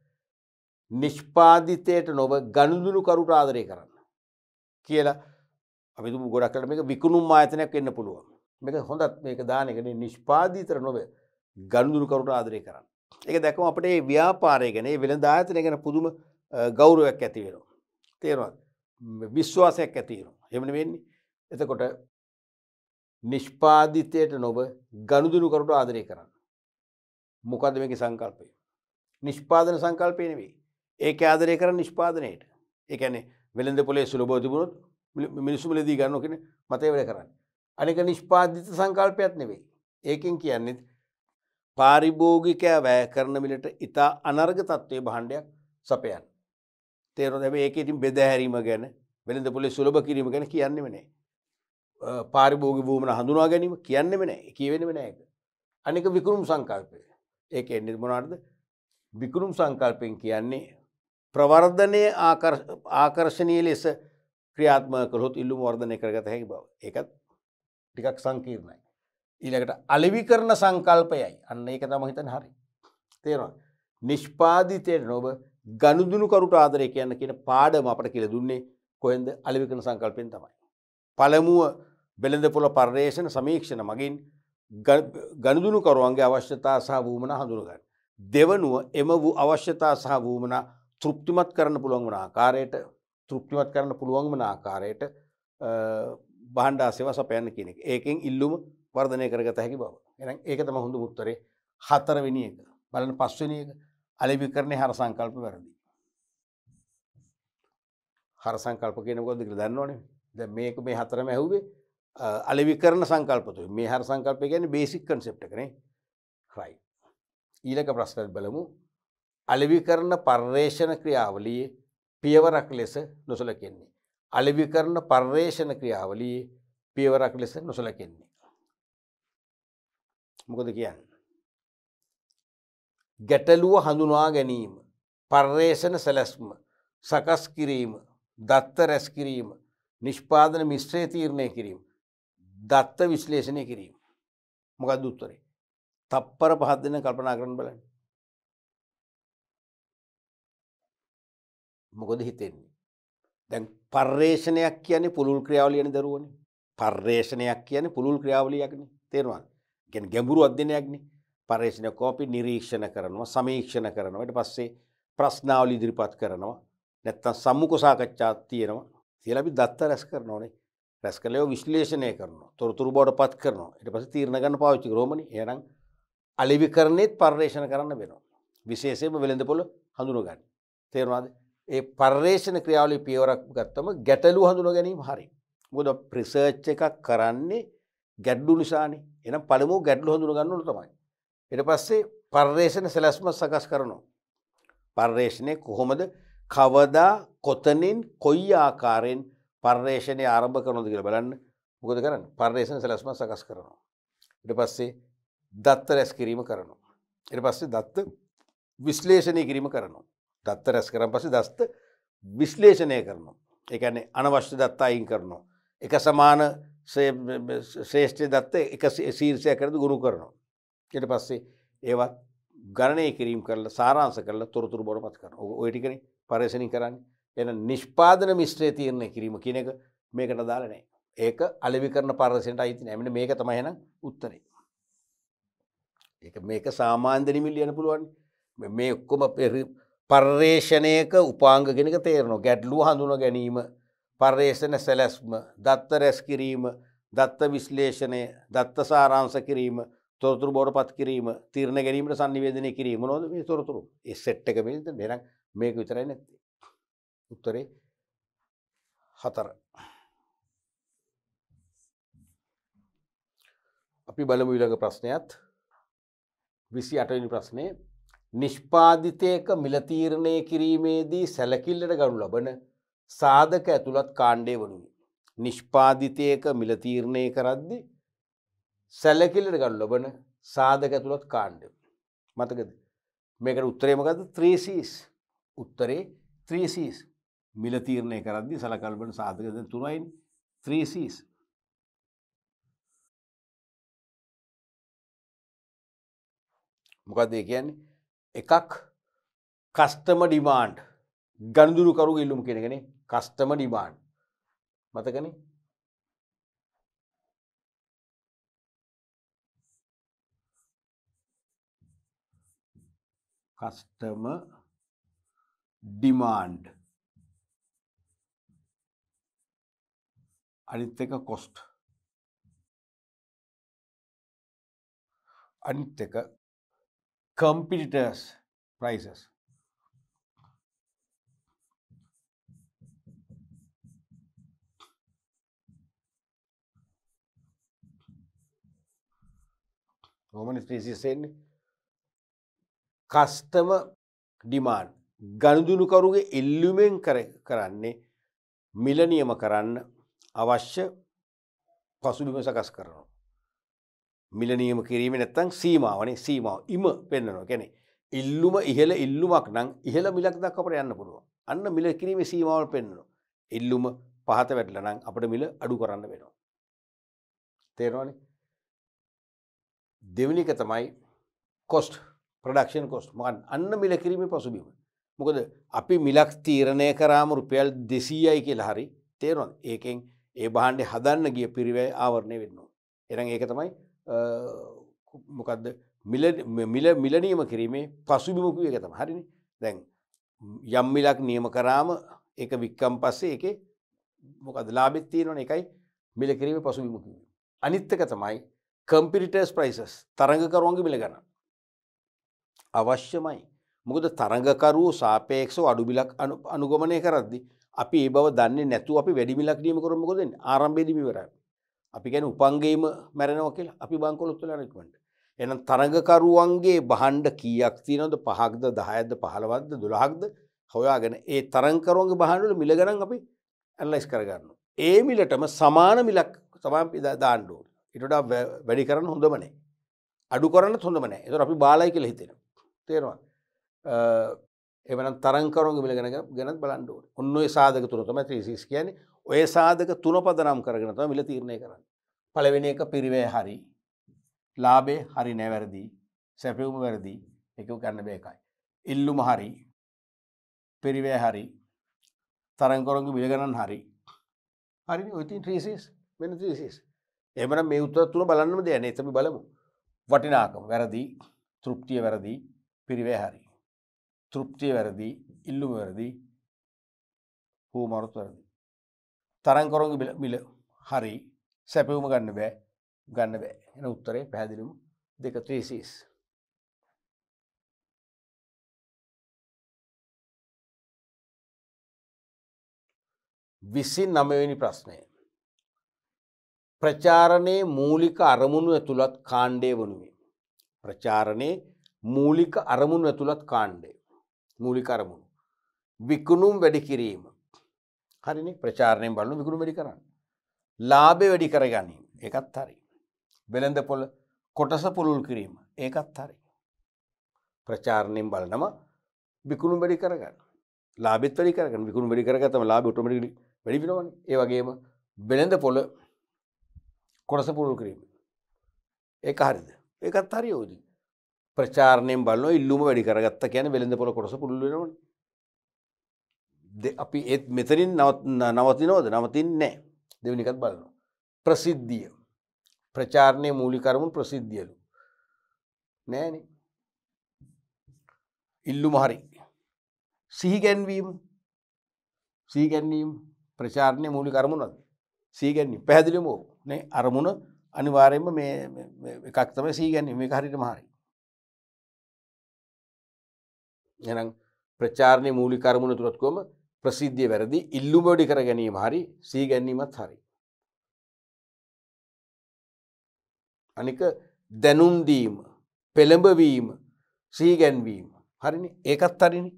නිෂ්පාධිතයට නොව ගණුදුනු කරුට ආදරය කරන්න. කියලා අපිතු ගොඩක් කළ මේ විකුණුම් ආයතනයක් එන්න පුළුවන් මේක හොඳත් මේක දානකන නිෂ්පාදීතර නොව ගණුදුරු කරුට ආදරය කරන්න. එක දැකම අපට ඒ ව්‍යාපාරය ගැන වෙළඳ ආයතනය ගැන පුදුම ගෞරුවක් ඇතිවෙනවා. තේරවා විශ්වාසයක් ඇතිරු හෙමන වෙන්නේ එතකොට නිෂ්පාධිතයට නොව ගණුදුනු කරුට ආදරය කරන්න. මොකද මේක සංකල්පය. නිෂ්පාදන සංකල්පය නෙවෙයි ඒක ආදරය කර නිෂ්පාදනයට ඒකැනෙ වෙළඳ පොලේ සුලබෝ තිබුණොත් මිනිසුමලදී ගන්න කෙන මතයවර කරන්න. අනික නිෂ්පාධිත සංකල්පයක් නෙවෙයි. ඒකින් කියන්නෙත් පාරිභෝගිකෑ වැය කරන මිලට ඉතා අනර්ග තත්ත්වය බහණ්ඩයක් සපයන්. තේරු දැබ ඒක ඉතින් බෙදහැරීම ගැන වෙළඳ පොලේ සුලභ කිරීම ගැන කියන්නෙමනේ. පාරිභෝග භූමන හඳුනා ගැනීම කියන්නෙමනෑ කියවෙනමෙන එක. අනික විකරුම් සංකල්පය ඒක එන්නෙ මොනාටද විකරුම් සංකල්පයෙන් කියන්නේ ප්‍රවර්ධනය ආකර්ශණය ලෙස ක්‍රියාත්මකරොත් ඉල්ලුම් වර්ධනය කරගත හැකි බව එකත් ටිකක් සංකීර්ණයි. ඊළකට අලිවි කරන සංකල්පයයි අන්න ඒක තම හිතන හරි. තේරවා නිෂ්පාධිතයට නොබ ගණුදුනුකරුට ආදරය කියන්න කියන පාඩම අපට කියල දුන්නේ කොහෙන්ද අලිවිකන සංකල්පයෙන් තමයි. පළමුුව බෙළඳ පොළ පර්යේෂණ සමීක්ෂණ මගින් ගණදුනුකරුවන්ගේ අවශ්‍යතා සහ වූමන හඳුරගන්න. දෙවනුව එම වූ අවශ්‍යතා සහ වූමනා තෘප්තිමත් කරන්න පුළුවන්ගන ආකාරයට තෘප්තිමත් කරන්න පුළුවන්ගමන ආකාරයට බහන්්ඩාසේව සපයන්න කෙනෙක් ඒකෙන් ඉල්ලුම වර්ධනය කරගත හැකි බව එ ඒක තම හොඳ මුත්තරේ හතරවෙනි එක බලන පස්වනි එක අලවි කරණය හර සංකල්ප වැරදි. හර සංකල්ප කියන ගොදක දන්නවනේ ද මේක මේ හතරම ඇහුවේ අලවි කරන සංකල්පතු මේ හර සංකල්පය ගැන බේසික් කන්සෙප්ට කනේ හයි ඊලක ප්‍රස්ථත් බලමු අලෙවිකරණ පර්යේෂණ ක්‍රියාවලියේ පියවරක් ලෙස නොසලකෙන්නේ. අලෙවිකරණ පර්යේෂණ ක්‍රියාවලියේ පියවරක් ලෙස නොසලකෙන්නේ. මොකද කියන්න. ගැටලුව හඳුනා ගැනීම පර්යේෂණ සැලැස්ම සකස් කිරීම දත්ත රැස් කිරීම නිෂ්පාදන මිශ්‍රය තීරණය කිරීම දත්ත විශ්ලේෂණය කිරීම මොකක් දුත්තරේ තප්පර පහත් දෙන කල්පනා කරන බලන්න මොකොද හිතෙන්නේ. දැන් පර්යේෂණයක් කියන්නේ පුළුල් ක්‍රියාවලියන දරුවනේ පර්යේෂණයක් කියන්නේ පුළුල් ක්‍රියාවලියක්නේ තේරුණාද? ඒ කියන්නේ ගැඹුරු අධ්‍යයනයක්නේ. පර්යේෂණයක් කොපි නිරීක්ෂණ කරනවා, සමීක්ෂණ කරනවා. ඊට පස්සේ ප්‍රශ්නාවලි ඉදිරිපත් කරනවා. නැත්තම් සම්මුඛ සාකච්ඡා තියෙනවා. කියලා අපි දත්ත රැස් කරනෝනේ. රැස් කළේ විශ්ලේෂණය කරනවා. තොරතුරු බවට පත් කරනවා. ඊට පස්සේ තීරණ ගන්න පාවිච්චි කරෝමනේ. එහෙනම් අලිවි කරන්නේත් පර්යේෂණ කරන්න වෙනවා. විශේෂයෙන්ම වෙළඳපොළ හඳුනගන්න. තේරුණාද? ඒ පර්යේෂණ ක්‍රියාවලි පියවරක් ගත්තම ගැටලු හඳුන ගැනීම හරි. මොද ප්‍රිසර්ච් එකක් කරන්නේ ගැඩ්ඩු නිසානේ. එහෙනම් පළමුව ගැඩ්ඩු හඳුන ගන්න ඕන තමයි. ඊට පස්සේ පර්යේෂණ සැලැස්ම සකස් කරනවා. පර්යේෂණය කොහොමද කවදා කොතනින් කොයි ආකාරයෙන් පර්යේෂණය ආරම්භ කරනවද කියලා බලන්න. මොකද කරන්නේ? පර්යේෂණ සැලැස්ම සකස් කරනවා. ඊට පස්සේ දත්ත රැස් කිරීම කරනවා. ඊට පස්සේ දත්ත විශ්ලේෂණය කිරීම කරනවා. දත්ත රැස් කරම් පස දස්ත විශ්ලේෂණය කරනවා. එකන අනවශ්‍ය දත්තා අයින් කරනවා. එක සමාන ශ්‍රේෂ්ඨය දත්ත එක සීර්ෂය කරද ගුණු කරනවා. ට පස්සේ ඒවත් ගණනය කිරීම් කරල සාරාන්ස කරල තොරතුර බොඩ පත් කරන ඔයටිකන පරේසණි කරන්න එන නිෂ්පාදන මිශ්‍රය තියරණය කිරීම කියන එක මේකට දාලනෑ. ඒක අලවි කරන පරසෙන්ට අයිති ඇමට මේක තමයින උත්තරේ. ඒ මේක සාමාන්දනිමිල් යන පුළුවන් මේ ඔක්කොම පෙරි පර්යේෂණයක උපාංගගෙනක තේරනවා ගැට්ලු හඳුන ගැනීම පර්යේෂණ සැලැස්ම දත්ත රැස් කිරීම දත්ත විශ්ලේෂණය දත්ත සාරාංස කිරීම තොරතුරු බොඩ පත් කිරීම තිරණ ගැනීමට සන්නිවේදනය කිරීම නොද මේ තොරතුරු සෙට් එක පිත දෙනම් මේක විතරයි නැත්ති උත්තරේ හතර අපි බලමු විලඟ ප්‍රශ්නයත් විසි අටනි ප්‍රශ්නය නිෂ්පාධිතයක මිලතීරණය කිරීමේදී සැලකිල්ලට ගනු ලබන සාධක ඇතුළත් කාණ්ඩය වනුයි. නිෂ්පාධිතයක මිලතීරණය කරද්දි සැලකිල්ලට ගනු ලබන සාධක ඇතුළත් කාණ්ඩ. මතකද මේකට උත්තරේමකද ත්‍රීසිස් උත්තරේ ත්‍රීසිස් මිලතීරණය කරද්දි සලකල්බන සාධකද තුනයින් ත්‍රීසිස්. මොකක්දේ කියන්නේ එකක් කස්ටම ඩිමාන්ඩ් ගණදුරු කරු ඉල්ලුම් කෙනගෙන කස්ටම ඩිමාන්් මතකන කස්ටම ඩිමාන්ඩ් අනිත් එක කොස්ට් අනිත් එක competitors' prices. කොමන ස්පේසියෙන් කස්ටම ඩිමාන් ගණදුනුකරුගේ එල්ලුමෙන් කරන්නේ මිලනියම කරන්න අවශ්‍ය පසුබිම සකස් කරනවා. මිලනීම කිරීම නැත්තං සීමාවනේ සීමාව ඉම පෙන්න්නනවා ගැනෙ. ඉල්ලුම ඉහල ඉල්ලුමක් නම් ඉහල මිලක් දක්කට යන්න පුළුව. අන්න මිල කිරීම සීමාවල් පෙන්න්නනවා. ඉල්ලුම පහත වැටලනං අපට මිල අඩු කරන්න වෙනවා. තේරවාන දෙවනික තමයි කොස්ට ප්‍රඩක්ෂන් කොස්ට මකන් අන්න මිල කිරීම පසුබීම. මොකද අපි මිලක් තීරණය කරාම රුපියල් දෙසීයයි කියලා හරි තේරවන් ඒකෙන් ඒ බාණ්ඩ හදන්න ගිය පිරිවැ ආවරණය වෙන්නවා. එරං ඒක තමයි මොකක්ද මිලනීම කිරීමේ පසුබිමකු එක තම හරිනි දැන් යම්මිලක් නියම කරාම එක වික්කම් පස්සේ එක මොකද ලාබෙත් තියෙනවන එකයි මිල කිරීම පසුබිමකිවීම. අනිත්තක තමයි කම්පිරිටර්ස් ප්‍රයිසස් තරඟකරුවන්ගේ මිල ගන්න. අවශ්‍යමයි මොකද තරඟකරුව සාපේක්ෂ අඩුබිලක් අනුගමනය කරද්දි අපි ඒ බව දන්න නැතු අපි වැඩිමිලක් නීම කරමකොද ආරම්භේදිමිවරයි. අපි ගැන උපන්ගේම මැරෙනව කියලා අපි බංකොලොත්තු ලැනෙක්මට එනම් තරඟකරුවන්ගේ බහන්්ඩ කියක් තියනොද පහක්ද දහයද පහලවද්ද දුළහක්ද හොයාගෙන ඒ තරංකරුවන්ගේ බහන්ඩුල මිලගනන් අපි ඇල්ලයිස් කරගන්න. ඒ මිලටම සමාන මිලක් සමාන් දාණ්ඩුව ඉටඩා වැඩි කරන්න හොඳමනේ අඩු කරන්න හොඳමනෑ එතු අපි බාලයි කියල හිතෙන තේරවා එමන තරංකරුන්ගේ මිලගෙන ගැනත් බලන්ඩුව ඔන්න සාධක තුනතම ත්‍රීසිස් කියන්නේ ඔය සාධක තුන පදනම් කරගෙනතම මිල තීරණය කරන්න පළවෙනි එක පිරිවේ හරි ලාබේ හරි නැවැරදි සැපවුම වැරදි එක කන්න බේකයි. ඉල්ලුම හරි පිරිවේ හරි තරංකොරගු බිලගණන් හරි හරි ඉතින් ත්‍රීසිස් මෙන ත්‍රීසිස් එමන මේ උත්තර තුළ බලන්නම දෙයන එතම බලමු වටිනාකම වැරදි තෘප්තිය වැරදි පිරිවේ හරි තෘප්තිය වැරදි ඉල්ලුම වැරදි හූ මරුත් වැරදි තරංකොරගු බිල හරි සැපවුම ගන්න බෑ ගන්න බෑ එන උත්තරේ පැහැදිලුම් දෙක ත්‍රීසිස් විසි නමවෙනි ප්‍රශ්නය ප්‍රචාරණයේ මූලික අරමුණු ඇතුළත් කාණ්ඩය වනුවේ. ප්‍රචාරණයේ මූලික අරමුණු ඇතුළත් කාණ්ඩය මූලික අරමුණු. විකුණුම් වැඩි කිරීම හරිනි ප්‍රචාරණය බලු විකුණු වැඩි කරන්න. ලාබෙ වැඩි කරගනීම එකත් හරි. වෙළඳ පොල කොටස පුළුල් කිරීම ඒකත් හරි. ප්‍රචාරණයෙන් බලනම බිකුණු වැඩි කරගන්න ලාබෙත් වැඩි කරගන්න විකුණු වැඩි කරගතම ලාබ ටොමටි වැඩිපිෙනවන් ඒ වගේම වෙළඳ පොල කොටස පුළුල් කිරීම. ඒක හරිද ඒකත් හරි යෝජී ප්‍රචාරණයෙන් බලන ඉල්ලුම වැඩි කරගත්ත කියන වෙළඳ පොල කොටස පුළුවෙනවන අපි ඒත් මෙතරින් නවත් නවතිනෝද නවතින් නෑ දෙවනිකත් බලනවා. ප්‍රසිද්ධිය ප්‍රචාරණය මූලිකරමුන් ප්‍රසිද්ධියලු නෑන ඉල්ලු මහරි සිහිගැන්වීම සීගැන්වීම් ප්‍රචාරණය මූලිකරමුණද සීගැන්වීම පැහැදිලිම ෝ නේ අරමුණ අනිවාරයෙන්ම මේ එකක් තම සීගැන්වීම මේ හරිට මහරි එනම් ප්‍රචාරණය මූලිකරමුණ තුළත්කොම ප්‍රසිද්ධිය වැරදි ඉල්ලුමඩි කර ගැනීම හරි සී ගැනීමත් හරි. අනික දැනුම්දීම පෙළඹවීම සීගැන්වීම හරිනි ඒකත් හරිනි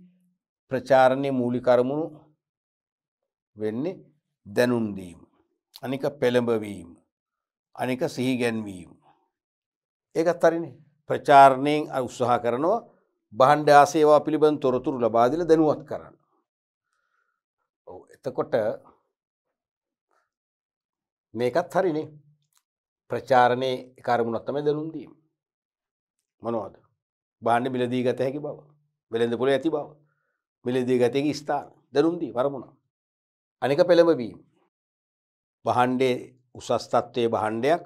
ප්‍රචාරණය මූලිකරමුණු වෙන්නේ දැනුම්දීම අනික පෙළඹවීම අනික සිහිගැන්වීම ඒකත් හරිනි ප්‍රචාරණයෙන් උත්සාහ කරනවා බහන්්ඩ ආසේවා පිළිබඳ තොරතුරු ලබාදිල දැනුවත් කරන්න එතකොට මේකත් හරිනේ ප්‍රචාරණය කාරමුණත්තම දැනුම්දීම. මොනවද. බාණ්ඩ මිලදී ගත හැකි බව. වෙළඳ පුළ ඇති බව. මිලදී ගතයකි ස්ථාන දැනුම්දී වරමුණා. අනික පෙළඹවීම. බහන්්ඩේ උසස්තත්වය බහන්්ඩයක්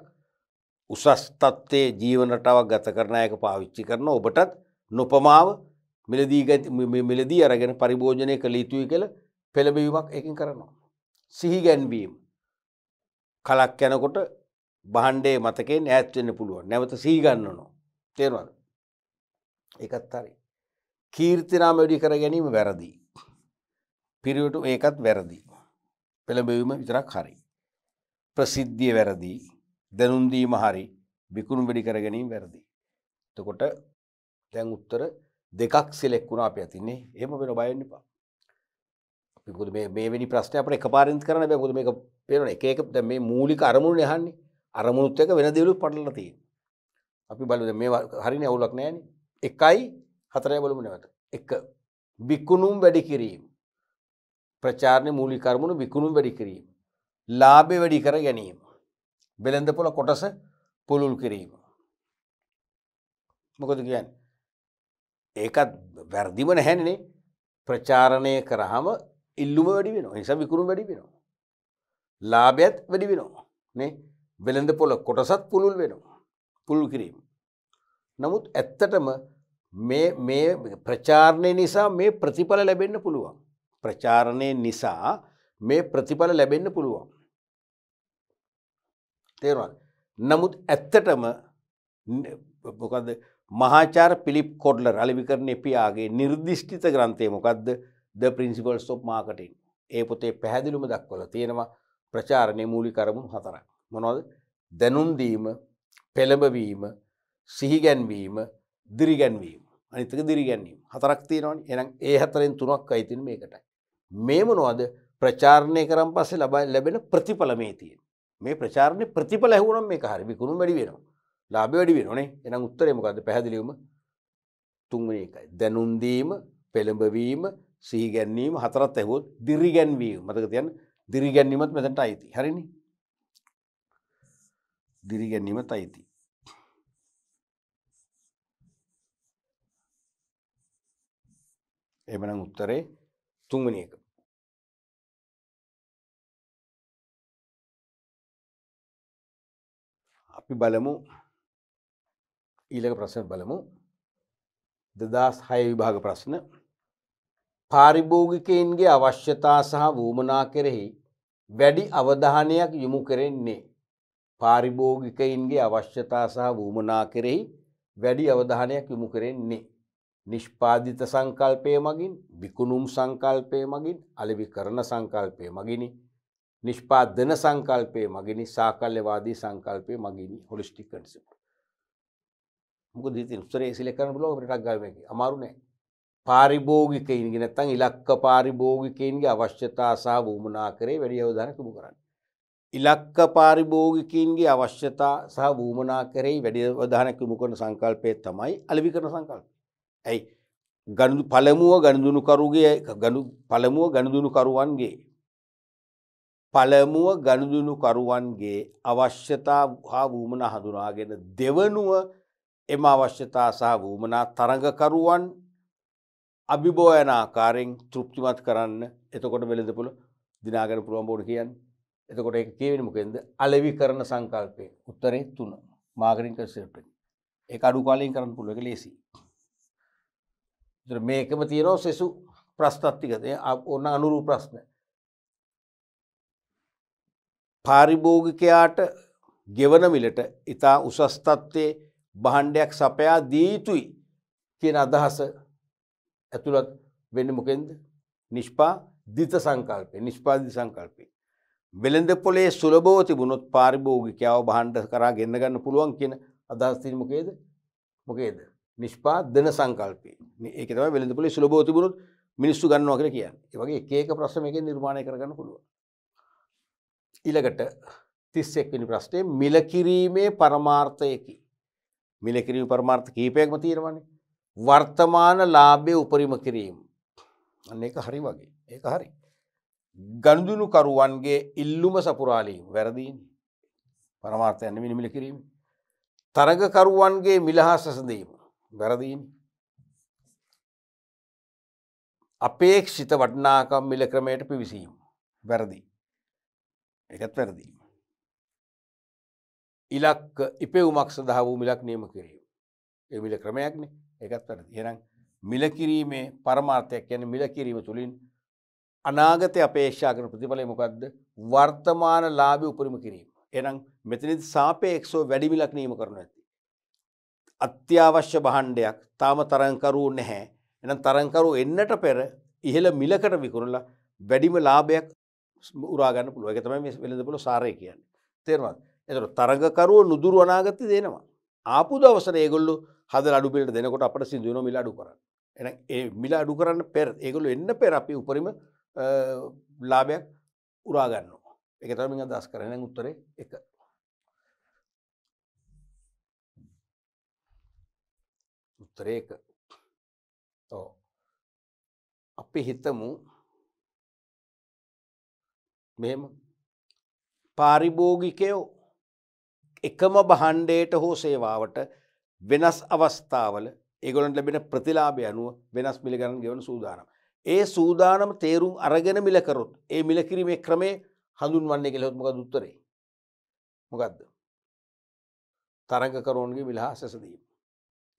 උසස්තත්වයේ ජීවනටවක් ගත කරනයක පාවිච්චි කරන ඔබටත් නොපමාව මිලදී අරගෙන පරිභෝජනය කළ යුතුයි කළ පෙළබීමක් එකින් කරනවා. සිහි ගැන්වීම. කලක් යැනකොට බහන්්ඩේ මතකෙන් ඈත්වෙන්න පුළුවන් නැවත සීගන්නනවා. තේරවද. එකත් හරි. කීර්තිනාම වැඩි කර ගැනීම වැරදිී. පිරිවට ඒකත් වැරදි. පෙළඹවීම විතරක් හරි. ප්‍රසිද්ධිය වැරදි. දැනුන්දීම හරි විකුණු වැඩි කර ගැනීම වැරදි. එතකොට දැන් උත්තර දෙකක් සිලෙක් වුණා අපි අතින්නේ. එහෙම වෙන බය වෙන්න එපා. අපිකුද මේ වැනි ප්‍රශ්න අපට එක පාරින්ත් කරන බැකුද මේක පෙරන එක එක මේ මූලික අරමුණ යහන්නේ අරමුණුත් එක වෙන දෙවලුත් පටල තිය අපි බලද මේ හරින අවුලක් නෑන එකයි හතරය බලමු නැවත එක බික්කුණුම් වැඩි කිරීම ප්‍රචාරණය මූලි කරමුණු බිකුණුම් වැඩි කිරීම ලාබෙ වැඩි කර ගැනීම බෙළඳ පොළ කොටස පුළුල් කිරීම මොකද කියන්න ඒකත් වැරදිම නැහැනනේ ප්‍රචාරණය කරහම ඉල්ලුම වැඩි වෙන නිසා විකුණු වැඩි වෙනවා. ලාභයත් වැඩි වෙනවා නේ වෙළඳ පොළ කොටසත් පුළුල් වෙනවා පුළුල් කිරීම. නමුත් ඇත්තටම මේ ප්‍රචාරණය නිසා මේ ප්‍රතිඵල ලැබෙන්න පුළුවන්. ප්‍රචාරණය නිසා මේ ප්‍රතිඵල ලැබෙන්න පුළුවන්. තේරවා. නමුත් ඇත්තටම මොකද මහාචාර පිලිප් කොඩ්ලර් අලිවිකරණය පියාගේ නිර්දිෂ්ටිත ග්‍රන්ථය මොකක්ද ද පින්සිිපල් ස්ොප් මාකටින් ඒ පොතේ පැහැදිලුම දක්වල තියෙනවා ප්‍රචාරණය මූලි කරමුණු හතර. මොනොද දැනුන්දීම පෙළඹවීම සිහිගැන්වීම දිරිගැන්වීම අනිතක දිරිගැන්වීම හතරක් තියෙනවන් එනම් ඒ හතරෙන් තුනක් අයිතින් මේකටයි. මේ මොනවද ප්‍රචාරණය කරම් පස්සේ ලබයි ලැබෙන ප්‍රතිඵල මේ තියෙන් මේ ප්‍රචාරණය ප්‍රතිඵල ඇහුනම් මේ හරි විකුණු වැඩි වෙනවා ලාබ වැඩි වෙනනේ එනම් උත්තරයමකද පැහැදිලිවීම තුන්වන එකයි දැනුන්දීම පෙළඹවීම සීගැන්වීම හතරත් ඇහුවොත් දිරිගැන්වීම මතක තියන් දිරිගැන්වීමත් මෙතට අයිති හරිනි දිරිගැන්වීමත් අයිති එමනම් උත්තරේ තුන්වනි එක අපි බලමු ඊළඟ ප්‍රශ්න බලමු දෙදස් හය විභාග ප්‍රශ්න පාරිභෝගිකයන්ගේ අවශ්‍යතා සහ වූමනා කෙරෙහි වැඩි අවධානයක් යොමු කරෙන්නේ. පාරිභෝගිකයින්ගේ අවශ්‍යතා සහ වූමනා කෙරෙහි වැඩි අවධානයක් යොමු කරෙන්නේ. නිෂ්පාධිත සංකල්පය මගින් විකුණුම් සංකල්පය මගින් අලෙවි කරන සංකල්පය මගිනි නිෂ්පාදන සංකල්පය මගිනි සාකල්්‍යවාදී සංකල්පය මගිනි හොලිස්ටික් කන්සිප් මුක දී උත්තරේ සිලකරන බලෝ ටක් ගාවකි අමාරුනෑ පාරිභෝගිකයින්ගේ නැත්තං ඉලක්ක පාරිභෝගිකයින්ගේ අවශ්‍යතා සහ වූමනා කරේ වැඩි අවධාන යොමු කරන්න. ඉලක්ක පාරිභෝගිකයින්ගේ අවශ්‍යතා සහ වූමනා කරේ වැඩි අවධානයක් යොමු කරන සංකල්පය තමයි අලෙවි කරන සංකල්පය. ඇයි ගණු පළමුව ගණුදුනුකරුගේ ගණු පළමුව ගණුදුනුකරුවන්ගේ පළමුව ගණුදුනුකරුවන්ගේ අවශ්‍යතා හා වූමනා හඳුනාගෙන දෙවනුව එම අවශ්‍යතා සහ වූමනා තරඟකරුවන් අභිබෝයන ආකාරයෙන් තෘප්තිමත් කරන්න එතකොට වෙළඳපුළ දිනාගෙන පුළුවන් බෝඩ කියන්න එතකොට එක කියවෙන මොකෙන්ද අලෙවි කරන සංකල්පය උත්තරේ තුන මාගරින් කසට ඒ අඩු කාලින් කරන්න පුළුව එක ලේසි මේකම තියෙනෝ සෙසු ප්‍රස්ථත්තිකතය ඔන්න අනුරු ප්‍රශ්න පාරිභෝගිකයාට ගෙවන මිලට ඉතා උසස්තත්වයේ බහණ්ඩයක් සපයා දීතුයි කියන අදහස ඇතුළත් වෙන්න මොකෙන්ද නිෂ්පා දිත සංකල්පය නිෂ්පාධි සංකල්පය. වෙළඳ පොලේ සුලබෝ තිබුණොත් පාරිභෝගිකයාව බහන්ඩ කරා ගෙන්න්න ගන්න පුළුවන් කියන අදහස්තින මොකේද මොකේද නිෂ්පා දෙන සංකල්පේ ඒක තම වෙළඳ පොලේ සුලබෝ තිබුණොත් මිනිස්සු ගන්නවා කර කියන්න ඒවගේ ඒක ප්‍රශ්ම එක නිර්මාණය කරගන්න පුළුව. ඉලකට තිස්සෙක්වනි ප්‍රශ්ටේ මිලකිරීමේ පරමාර්ථයකි මිලකිරීම පරමාර්ථ කීපයක්ම තීරවන්නේ වර්තමාන ලාභය උපරිම කිරීම. අන්න එක හරි වගේ ඒක හරි. ගණදුුණු කරුවන්ගේ ඉල්ලුම සපුරාලීම වැරදීන් පරමාර්ථයන්න මිනිමිල කිරීම. තරගකරුවන්ගේ මිලහා සසඳීම වැරදීන්. අපේක්ෂිත වටනාකම් මිල ක්‍රමයට පිවිසීම වැරදි එකත් වැරදීම. ඉලක් ඉපෙවුමක් සඳහ වූ මිලක් නියම කිරීම එමිල ක්‍රමයක්නේ එකත් වැරදි. එහෙනම් මිල කිරීමේ පරමාර්ථයක් කියන්නේ මිල කිරීම තුළින් අනාගතය අපේක්ෂා කරන ප්‍රතිඵලය මොකද්ද? වර්තමාන ලාභය උපරිම කිරීම. එහෙනම් මෙතනදි සාපේක්ෂව වැඩි මිලක් නියම කරනු ඇති. අත්‍යවශ්‍ය භාණ්ඩයක් තාම තරංකරුවෝ නැහැ. එහෙනම් තරංකරුවෝ එන්නට පෙර ඉහළ මිලකට විකුණලා වැඩිම ලාභයක් උරා ගන්න පුළුවන්. ඒක තමයි මේ වෙළඳපොළ සාරය කියන්නේ. තේරුණාද? ඒතර තරඟකරුවෝ නුදුරු අනාගතය දෙනවා. ආපු දවසට ඒගොල්ලෝ හද අඩුපිට දෙනකොට අපට සිදුවන මිල අඩු කරන්න එන ඒ මිල අඩු කරන්න පෙර ඒගොලු එන්න පෙර අපි උපරිම ලාභයක් උරාගන්නවා එකතරමින් අදස් කරන උත්තරේ එක උත්තරේ එක ඕ අපි හිතමු මෙහෙම පාරිභෝගිකයෝ එකම බහන්්ඩයට හෝ සේවාවට වෙනස් අවස්ථාවල ඒගොලන්ට ලැබෙන ප්‍රතිලාභය අනුව වෙනස් මිලගන්න ගෙවන සූදානම්. ඒ සූදානම තේරුම් අරගෙන මිලකරොත් ඒ මිලකිරීමේ ක්‍රමේ හඳුන් වන්නේ කෙලොත් මොක දුත්තරේ. මොකක්ද. තරගකරෝන්ගේ මිලහා සැසදීම.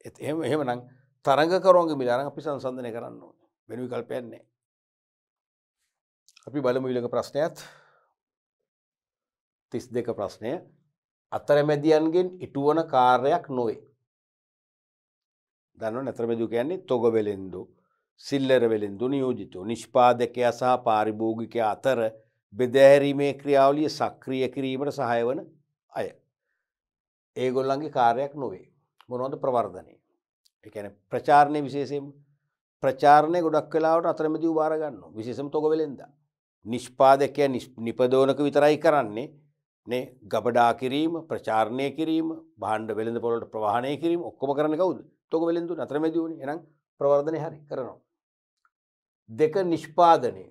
එත් එම එහෙම නම් තරගකරෝන්ගේ මිලාරන් අපි සංසන්ධනය කරන්න ඕන වෙනුවි කල්පයන්නේ. අපි බලමු ඉලක ප්‍රශ්නයත් තිස් දෙක ප්‍රශ්නය අතරමැදියන්ගෙන් ඉටුවන කාර්යක් නොවේ දන්න නැත්‍රබැදු කියන්නේ තොග වෙලෙන්දු සිල්ලර වෙලෙන්දු නියෝජිතෝ නිෂ්පාදකයා සහ පාරිභෝගිකයා අතර බෙදෑරීමේ ක්‍රියාවලිය සක්‍රිය කිරීමට සහයවන අය. ඒගොල්ලන්ගේ කාර්යක් නොවේ මොනොද ප්‍රවර්ධනය එකන ප්‍රචාරණය විශේෂයෙන් ප්‍රචාරණය ගොඩක් කලාවට අතරමැදිව බාරගන්න විශේෂම තොග වෙලෙන්ද. නිෂ්පාදකය නිපදෝනක විතරයි කරන්නේ නේ ගබඩා කිරීම ප්‍රචාරණය කිරීම බාණ්ඩ වෙළඳ පොලට ප්‍රවාහණය කිරීම ඔක්කොම කරන කවුද තොක වෙලින්දු නතරමැදිවුණ එනම් ප්‍රවර්ධනය හරි කරනවා. දෙක නිෂ්පාදනය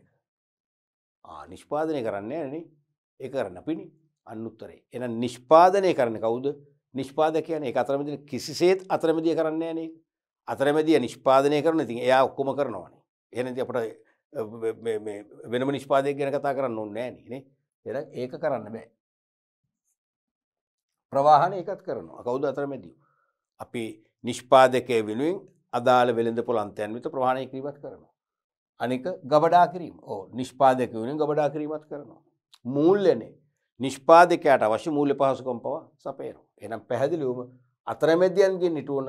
නිෂ්පාදනය කරන්නේ ඇන ඒ කරන්න පිණි අන්නුත්තරේ. එන නිෂ්පාදනය කරන කවුද නිෂ්පාද කියන එක අතරමදි කිසිසේත් අතරමදිය කරන්නේ නේ අතරමැදිය නිෂ්පාදනය කරන ඉතින් එයා ඔක්කොම කරනවානේ. එනති අපට වෙනම නිෂ්පාදය ගැන කතා කරන්න ඔන්න නෑනනේ එ ඒක කරන්න බෑ. ප්‍රවාහන එකත් කරනවා කවුද අතරමැදිය. අපි නිෂ්පාදකය වෙනුවෙන් අදාළ වෙළඳ පොළන්තයන් විත ප්‍රහණය කිරීමත් කරනවා. අනික ගබඩා කිරීම ඕ නිෂ්පාදක වෙන ගබඩා කිරීමත් කරනවා. මූල්ලනේ නිෂ්පාදකයට අවශ්‍ය මූල්‍ය පහසුකම් පවා සපේනවා. එනම් පැහැදිලිවම අතරමැදියන්ගේ නිටුවන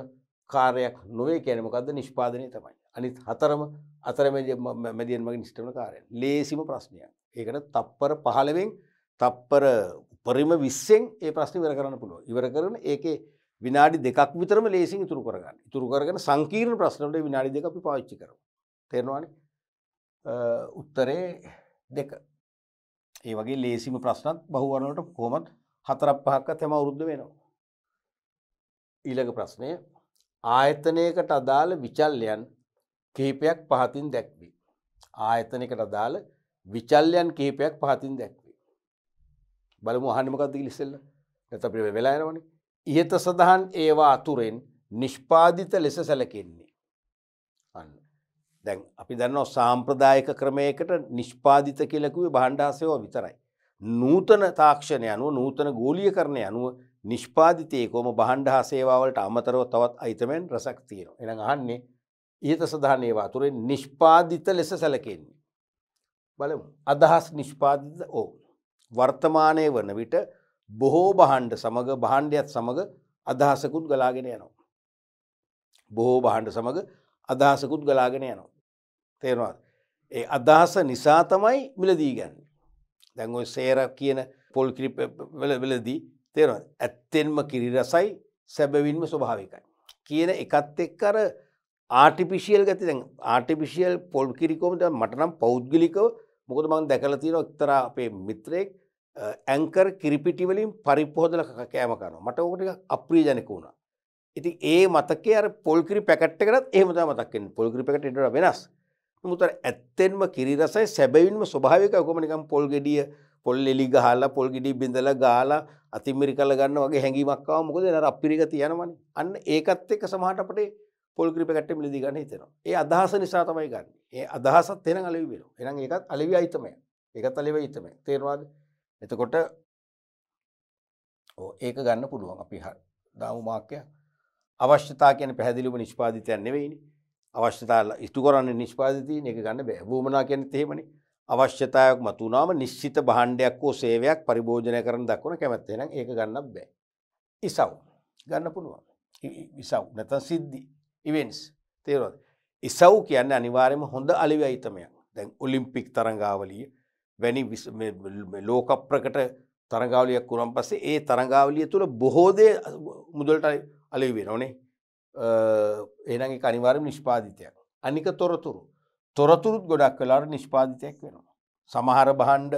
කාරයක් නොවේ කැනමකක්ද නිෂ්පාදනය තමයි. අනිත් හතරම අතරමැදියන් මගේ නිෂ්ටන කාරය ලේසිම ප්‍රශ්නයක්. ඒකට තප්පර පහළවෙන් තප්පර උපරිම විස්සෙන් ඒ ප්‍රශ්න ඉවර කරන්න පුළුව. ඉවර කරන ඒකේ විනාඩි දෙකක් විතරම ලේසින් ඉතුරු කරගන්න ඉතුරු කරගෙන සංකීර්ණ ප්‍රශ්නට විනාඩි දෙක අපි පාච්චි කරම තෙරවාන උත්තරේ දෙක ඒ වගේ ලේසිම ප්‍රශ්නත් බහුවරණට කොමත් හතරක් පහක්ක තැම අවුරුද්ධ වෙනවා ඊළඟ ප්‍රශ්නය ආයතනයකට අදාළ විචල්ලයන් කහිපයක් පහතින් දැක්වී ආයතනකට අදාළ විචල්ලයන් කහිපයක් පහතින් දැක්වී බලමු හනිමකක්දකි ලිස්සෙල්ල නැත පිළ වෙලායනවනේ ඉහත සඳහන් ඒවා අතුරෙන් නිෂ්පාධිත ලෙස සැලකෙන්නේ. අන්න. දැන් අපි දන්න සාම්ප්‍රදායක ක්‍රමයකට නිෂ්පාධිත කියලකුවේ බණ්ඩාසයෝ විතරයි. නූතන තාක්ෂණය අනුව නූතන ගෝලිය කරණය අනුව නිෂ්පාධිතයකෝම බහන්්ඩහා සේවාවලට අමතරව තවත් අයිතමෙන් රසක් තියෙන. එන අහන්නේ ඊත සඳහනය වාතුරේ නිෂ්පාධිත ලෙස සැලකෙන්නේ. බලමු අදහස් නිෂ්පාධිත ඕ. වර්තමානය වන විට බොහෝ බහන්්ඩ සමඟ බහන්්ඩයත් සමඟ අදහසකුත් ගලාගෙන යනවා. බොහෝ බහන්්ඩ සමඟ අදහසකුත් ගලාගෙන යනවා. තේරවාද. ඒ අදහස නිසා තමයි මිලදී ගැන්න. දැන් ඔය සේර කියන පොල් කිරිප වෙලදී තේරවා ඇත්තෙන්ම කිරිරසයි සැබවින්ම ස්වභාවිකයි. කියන එකත් එක් කර ආටිපිශියල් ගති දැන් ආටිපිශියල් පොල් කිරිකෝමට මටනම් පෞද්ගලිකව මොකද මං දැකල තියෙන එක්තර අපේ මිත්‍රයෙක් ඇංකර් කිරිපිටිවලින් පරිප්පෝදල කෑම කනවා මට ඕකට අප්‍රීජනක වුණ. ඉති ඒ මතක අර පොල්කිරි පැකට්කරත් ඒමත මතක්ෙන් පොල්කිරි පැකට වෙනස් මුතර ඇත්තෙන්ම කිරිරසයි සැබවින්ම ස්වභාවක කොමනිකම් පොල් ගෙඩිය පොල් එලි ගහල්ලා පොල් ගිඩි බිඳල ගාලා අතිමිරි කල ගන්න වගේ හැඟීමක්කාව මොකද න අපිරික තියනවන අන්න ඒකත් එක් සමහටපටේ පොල්කිරි පැකට්ටම ලදි ගන්න හිතෙනවා ඒ අදහස නිසා තමයි ගන්න ඒ අදහසත් එෙන අලවි වෙන එනම් ඒකත් අලවි අයිතමය ඒකත් අලෙව හිතමයි තේරවාද එතකොට ඒක ගන්න පුළුවන් අපි දාමුමාක්‍ය අවශ්‍යතා කියන පැහැදිලිම නිෂ්පාතිතයන් නෙවෙයිනි අවශ්‍යතා ඉස්තු කරන්න නිෂ්පාතිී එක ගන්න බැහබූමනා කියන තේමනි අවශ්‍යතායක් මතුනාම නිශ්චිත බහන්්ඩයක් වෝ සේවයක් පරිභෝජනය කරන දක්වන කැමැත්තෙන ඒක ගන්න බෑ. ඉසව් ගන්න පුළුවන් විසව් නැතන් සිද්ධි ඉවෙන්ස් තේරොද. ඉසව් කියන්න අනිවාරයම හොඳ අලිවයිතමයක් දැන් ඔලිම්පික් තරංගාවලිය වැනි ලෝක ප්‍රකට තරගාවලියක් වුණන් පස්සේ ඒ තරගාවලිය තුළ බොහෝදය මුදලට අලි වෙන ඕනේ ඒනගේ අනිවාරම නිෂ්පාධිතයක් අනික තොරතුරු තොරතුරුත් ගොඩක් කලාට නිෂ්පාධිතයක් වෙනවා සමහර බහන්්ඩ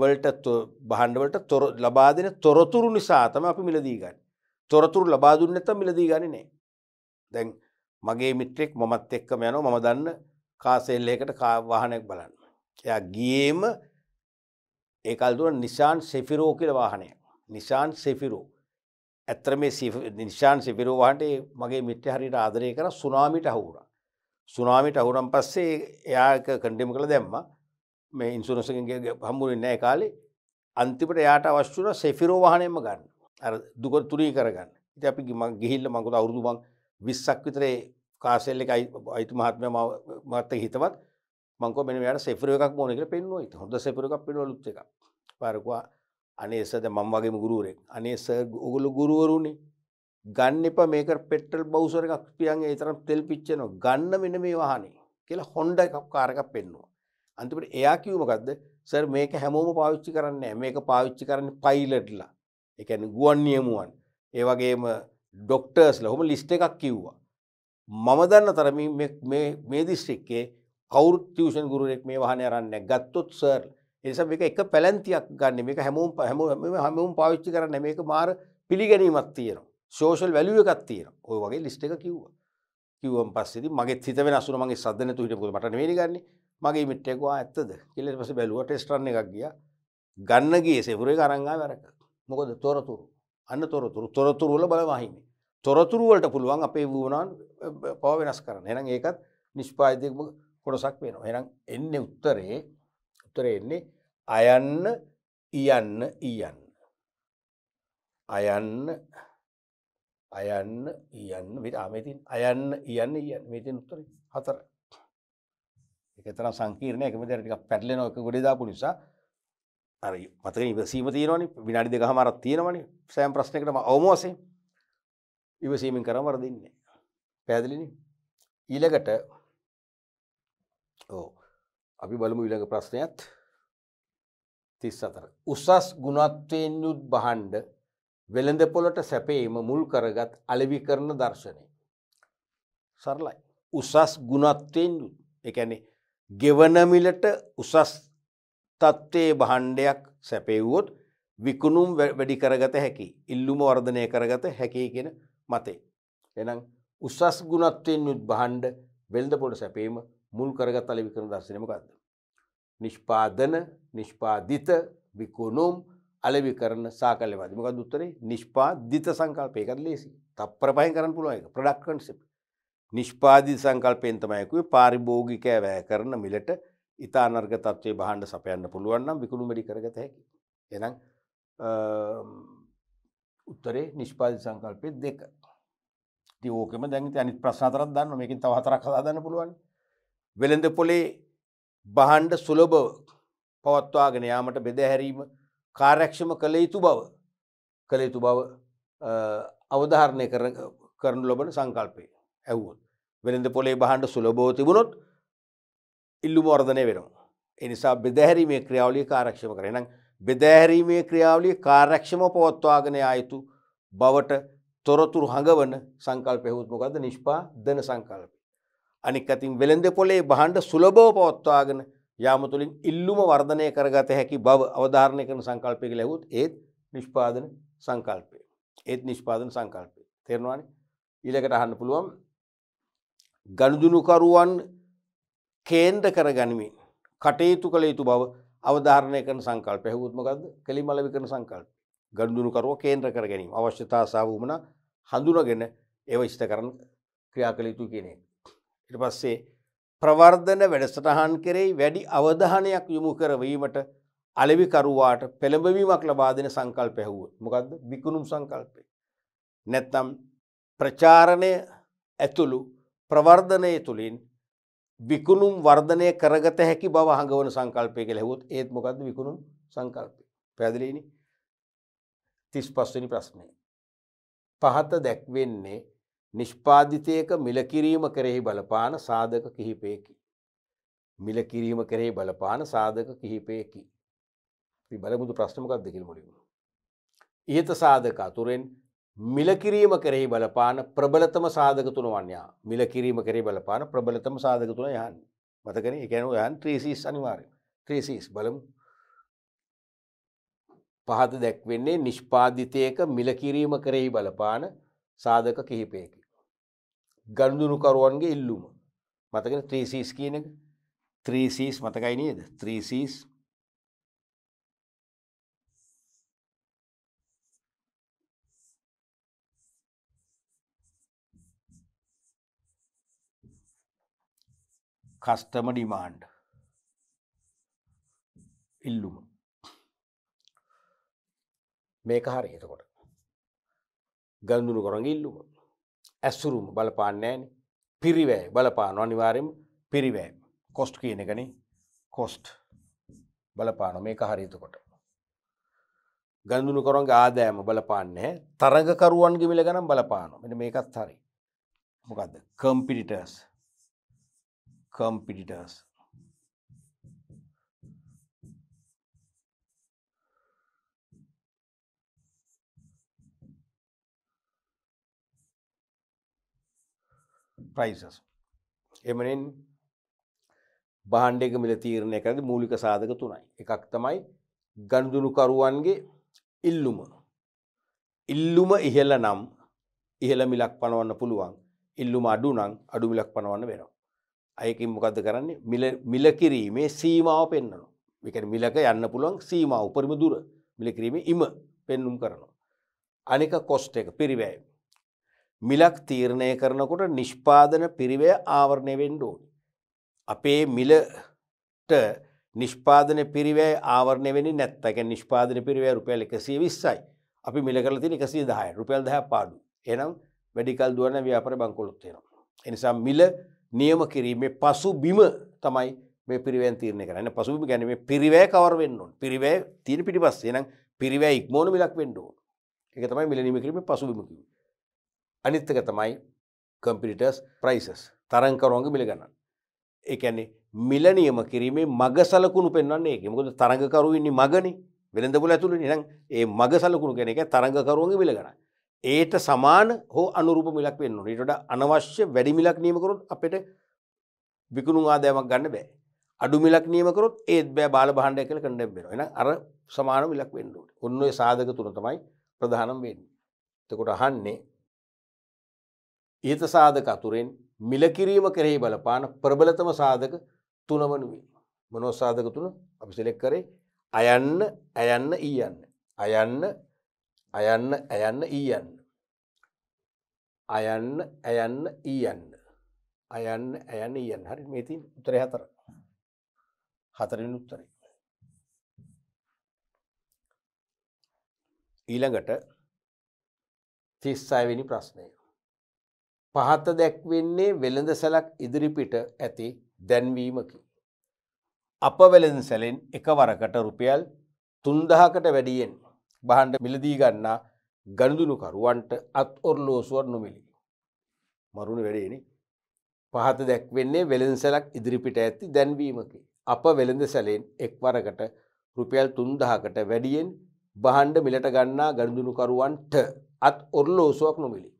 වලට බහන්ඩවලට තොර ලබා දෙන තොරතුරු නිසා තම අපි මිලදී ගන්න තොරතුරු ලබාදුන්න නැත මිලදී ගනි නෑ දැන් මගේ මිත්‍රෙක් මොමත් එක්කම යනෝ මම දන්න කාසෙල්ලයකට කාවාහනයක් බලන්න එයා ගියේම ඒකල්දුර නිසාන් සෙෆිරෝ කියල වාහනය නිසාන් සෙෆිරෝ ඇත්තර මේ නිශාන් සිපිරුවාට මගේ මිත්‍ය හරිට ආදරය කර සුනාමිට හවුර සුනාමිට අහුරම් පස්සේ එයාක කණ්ඩිම කළ දැම්ම මේ ඉන්සුරසගේ හම්බුරින් නෑ කාලේ අන්තිපට යාට අවශ්‍යුන සෙෆිරෝ වාහනයම ගන්න අර දුක තුරී කරගන්න ඉති අපි ම ගිහිල්ල මංකුත අවුරුදු බං විස්සක් විතරේ කාසෙල්ල එකයි අයිතු මහත්ම මත්ත හිතවත් මංකෝ මෙ යට සෙපර එකක් ඕන කියලා පෙන්නවා ඉතින් හොඳ සෙපර එකක් පෙන්වලා ලුත් එකක් පාරකුවා අනේ සද මම වගේම ගුරුවරෙක් අනේ සර් ඔගොල්ලෝ ගුරුවරුනේ ගන්න එපා මේක පෙට්‍රල් බවුසර් එකක් පියන් ඒ තරම් තෙල් පිච්චෙනවා ගන්න මෙන්න මේ වාහනේ කියලා හොන්ඩ එකක් කාර් එකක් පෙන්නවා අන්තිමට එයා කිව්ව මොකද්ද සර් මේක හැමෝම පාවිච්චි කරන්නේ නැහැ මේක පාවිච්චි කරන්නේ පයිලට්ලා ඒ කියන්නේ ගුවන් නියමුවන් ඒ වගේම ඩොක්ටර්ස්ලා ඔහොම ලිස්ට් එකක් කිව්වා මම දන්න තරමින් මේ මේ දිස්ත්‍රික්කේ කවුරුත් ටියුෂන් ගුරුවෙක් මේ වාහනේ අරන් නැහැ. ගත්තොත් සර් ඒ නිසා මේක එක පැලැන්තියක් ගන්න. මේක හැමෝම හැමෝම හැමෝම පාවිච්චි කරන්නේ මේක මාර පිළිගැනීමක් තියෙනවා. සෝෂල් වැලියු එකක් තියෙනවා. ওই වගේ ලිස්ට් එක කිව්වා. කිව්වන් පස්සේදී මගෙත් හිත වෙනස් වුණා මගේ සද්ද නැතු හිටිය මොකද මට නෙවෙයි ගන්නේ. මගේ මිත්‍රයෙක් වා ඇත්තද කියලා ඊට පස්සේ බැලුවා ටෙස්ට් රන් එකක් ගියා. ගන්න ගියේ සෙවුරේ අරන් ආවේ අරක. මොකද තොරතුරු. අන්න තොරතුරු. තොරතුරු වල බලවහින්නේ. තොරතුරු වලට පුළුවන් අපේ වුණාන් පව වෙනස් කරන්න. එහෙනම් ඒකත් නිෂ්පාදිතයෙක් කොටසක් වෙනවා. එහෙනම් එන්නේ උත්තරේ උත්තරේ එන්නේ අයන්න ඉයන්න ඉයන්න. අයන්න අයන්න ඉයන්න මේ ආමේතින් අයන්න ඉයන්න ඉයන්න මේ තියෙන උත්තරේ හතර. ඒක තරම් සංකීර්ණ එකම දේ ටිකක් පැටලෙනවා එක ගොඩේ දාපු නිසා අර මතක ඉවසීම තියෙනවනේ විනාඩි දෙකමාරක් තියෙනවනේ සෑම ප්‍රශ්නයකටම අවම වශයෙන් ඉවසීමෙන් කරම වරදින්නේ. පැහැදිලිනේ. ඊළඟට ඕ අපි බලමු විළඟ ප්‍රශ්නයත් තිස් අතර. උසස් ගුණත්වයෙන් යුත් බහන්්ඩ වෙළඳ පොලට සැපේම මුල් කරගත් අලවි කරන දර්ශනය. සරලයි. උසස් ගුණත්වයෙන් යුත් එකැනෙ ගෙවනමිලට උසස් තත්ත්වයේ බහන්්ඩයක් සැපෙව්වොත් විකුණුම් වැඩි කරගත හැකි. ඉල්ලුම වර්ධනය කරගත හැකේ කියෙන මතේ. එනම් උසස් ගුණත්වයෙන් යුත් බහන්්ඩ වෙල්ද පොට සැපේම මුල් කරගත් අලි වික්‍රම දර්ශනමකක්ද. නිෂ්පාදන නිෂ්පාධිත විකුණුම් අලවි කරන සාකල්ලවාද මක දුත්තරේ නිෂ්පාධිත සංකල්පයකත් ලේසි තප්පර පහහි කරන්න පුළුවන් එක ප්‍රඩක්කන්සප් නිෂ්පාධී සංකල්පයෙන්තමයකුයි පාරිභෝගිකෑ වැෑ කරන මිලට ඉතා අනර්ග තත්වය බහන්ඩ සපයන්න පුළුවන්නම් විකුණු මඩි කරගත හැකි. එනම් උත්තරේ නිෂ්පාධි සංකල්පය දෙක. ඕකම දැන් අනි ප්‍රශ්නතරත් දන්න මේකින් තවහතරක් හදාදන්න පුළුවන් වෙළඳ පොලේ බහන්ඩ සුලබව පවත්වාගෙන යාමට බෙදහැරීම කාර්යක්ෂම කළ යුතු බව කළ යුතු බව අවධාරණය කරනු ලබන සංකල්පය ඇවුවොත් වෙළඳ පොලේ බහන්ඩ සුලබෝ තිබුණොත් ඉල්ලු මෝර්ධනය වෙනවා. එනිසා බෙදැහැරීමේ ක්‍රියාවලිය කාරක්ෂම කරේ නම් බෙදැහැරීමේ ක්‍රියාවලිය කාරක්ෂම පවත්වාගෙන යුතු බවට තොරතුරු හඟවන සංකල්පයහුත්මකද නිෂ්පා දන සංකල්පය. අනික් අතින් වෙළඳ පොලේ බහන්ඩ සුලබෝ පවත්වාගෙන යාම තුළින් ඉල්ලුම වර්ධනය කරගත හැකි බව අවධාරණය කරන සංකල්පයක ලැබුත් ඒත් නිෂ්පාදන සංකල්පය. ඒත් නිෂ්පාදන සංකල්පය. තෙරවානි ඉලකට අහන්න පුළුවන් ගණුදුනුකරුවන් කේන්ද්‍ර කර ගනිමින් කටයුතු කළ යුතු බව අවධාරණය කරන සංකල් පැහුත්මකද කළි මලවි කරන සංකල් ගණදුනුකරුව කේන්ද්‍ර කර ගැනීම අවශ්‍යතා සාවූමන හඳුනගෙන ඒව ඉෂ්ට කරන ක්‍රියා කළ යුතු කියනෙක්. ඉට පස්සේ ප්‍රවර්ධන වැඩසටහන් කෙරෙයි වැඩි අවධානයක් යොමු කරවීමට අලෙවිකරුවාට පෙළඹවීමක් ලබාදෙන සංකල් පැහුව මොකක්ද විකුණුම් සංකල්පය. නැත්තම් ප්‍රචාරණය ඇතුළු ප්‍රවර්ධනය තුළින් විකුණුම් වර්ධනය කරගත හැකි බව හඟවන සංකල්පය කෙළෙහුත් ඒත් මොකක්ද විකුණුම් සංකල්පය පැදිලීනි තිස් පස්වනි ප්‍රශ්නය. පහත දැක්වෙන්නේ නිෂ්පාධිතයක මිලකිරීම කරෙහි බලපාන සාධක කිහිපයකි. මිලකිරීම කරෙහි බලපාන සාධක කිහිපයකි. බලමුදු ප්‍රශ්නමකක් දෙකිල් මුලිම. ඉහත සාධක අතුරෙන් මිලකිරීම කරෙහි බලපාන ප්‍රබලතම සාධක තුන වන්යා මිලකිරීම කරේ බලපාන ප්‍රබලතම සාධක තුන යන් මතකන එකැනු යන් ත්‍රීසිස් අනිවාරය ත්‍රීසිස් බලමු පහත දැක්වෙන්නේ නිෂ්පාධිතයක මිලකිරීම කරෙහි බලපාන සාධක කිහිපයකි. ගණදුනුකරුවන්ගේ ඉල්ලුම මතකෙන ත්‍රීසිස් කියන එක ත්‍රීසිස් මතකයි නේද ත්‍රීසිස් කස්ටම ඩිමාන්ඩ් ඉල්ලුම මේක හරි එතකොට ගන්දුුණු කරග ඉල්ලුම ඇසුරුම් බලපාන්නෑන පිරිවෑ බලපාන අනිවාරෙන් පිරිවෑ කොස්ට් කියන එකන කොස්ට් බලපාන මේක හරිතකොට. ගඳුණු කරන්ගේ ආදෑම බලපාන්නේ තරගකරුවන්ගේ මිල ගනම් බලපාන මෙට මේකත් හරි මොකක්ද කම්පිටිටර්ස් කම්පිටිටර්ස් ප්‍රයිසස්. එමනෙන් බහන්්ඩක මිල තීරණය කරද මූලික සාධක තුනයි. එකක් තමයි ගණදුනුකරුවන්ගේ ඉල්ලුම. ඉල්ලුම ඉහල නම් ඉහළ මිලක් පනවන්න පුළුවන් ඉල්ලුම අඩු නං අඩු මිලක් පනවන්න වෙනවා. අයකින් මොකද කරන්නේ මිලකිරීමේ සීමාව පෙන්න්නනු. එක මිලක යන්න පුළුවන් සීමාව උපරිම දුර මිලකිරීමේ ඉම පෙන්නුම් කරනවා. අනික කොස්ට එක පිරිවෑම්. මිලක් තීරණය කරනකොට නිෂ්පාදන පිරිවය ආවරණය වෙන්ඩෝන්. අපේ මිලට නිෂ්පාදන පිරිවේ ආවරණය වෙනි නැත්තැක නිෂ්පාදන පිරිවේ රුපියල් එකසිය විස්සයි අපි මිල කරල තින එකසිේ දහයි රුපියල් දහ පාඩු එනම් වැඩිකල් දුවන ව්‍යාපර බංකොලොත්තේනවා. එනිසා මිල නියම කිරීමේ පසු බිම තමයි මේ පිරිවෙන් තීරණය කරන්න පසුබිම ගැනීම පිරිවෑ කවරවෙන්නුන් පිරිවෑ තීන පිටි පස්සේ නම් පිරිවෑ ඉක්මෝන මිලක් වෙන්ඩෝ එක තමයි මිලනීම කිරීම පසුබිමකිව. අනිත්තක තමයි කම්පිටර්ස් ප්‍රයිසස් තරං කරෝග මිලගන්න ඒන්නේ මිලනියම කිරීමේ මග සලකුණු පෙන්වන්නේ එක මොකද තරඟකරුවන්නේ මගනි වෙළඳපුල ඇතුළ නිනම් ඒ මග සලකුණු කෙන එක තරඟකරුවන්ග මිලගන ඒට සමාන හෝ අනුරූප මිලක් වෙන්න ටට අනවශ්‍ය වැඩි මිලක් නියමකරුත් අපට විකුණු ආදෑමක් ගන්න බෑ අඩු මිලක් නියමකරුත් ඒත් බෑ බාල බහන්ඩ කළ කඩ බෙන එන අර සමාන මිලක් වෙන්නුට ඔන්න සාධක තුන තමයි ප්‍රධානම් වෙන්න තකොට අහන්නේ ඉහත සාධක අතුරෙන් මිලකිරීම කෙරෙහි බලපාන ප්‍රබලතම සාධක තුනමන වී. මනෝසාධක තුන අපි සෙලෙක් කරේ අයන්න ඇයන්න ඊයන්න. අයන්න අයන්න ඇයන්න ඊයන්න. අයන්න ඇයන්න ඊයන්න. අයන්න ඇයන්න ඊයන් හරි මේතින් උතර හතර හතරින් උත්තරයි. ඊළඟට තිස්සායවෙනි ප්‍රශ්නය පහත දැක්වෙන්නේ වෙළඳසැලක් ඉදිරිපිට ඇති දැන්වීමකි. අප වෙළඳ සැලෙන් එකවරකට රුපියල් තුන්දහකට වැඩියෙන් බහන්ඩ මිලදී ගන්නා ගණදුනුකරුවන්ට අත් ඔර්ලෝසුවත් නොමිලි. මරුණ වැඩේන පහත දැක්වෙන්නේ වෙළඳසැලක් ඉදිරිපිට ඇති දැන්වීමකි. අප වෙළඳ සැලෙන් එක්වරකට රුපියල් තුන්දහකට වැඩියෙන් බහන්ඩ මිලට ගන්නා ගණදුනුකරුවන්ට අත් ඔර්ලෝසුවක් නොමිලි.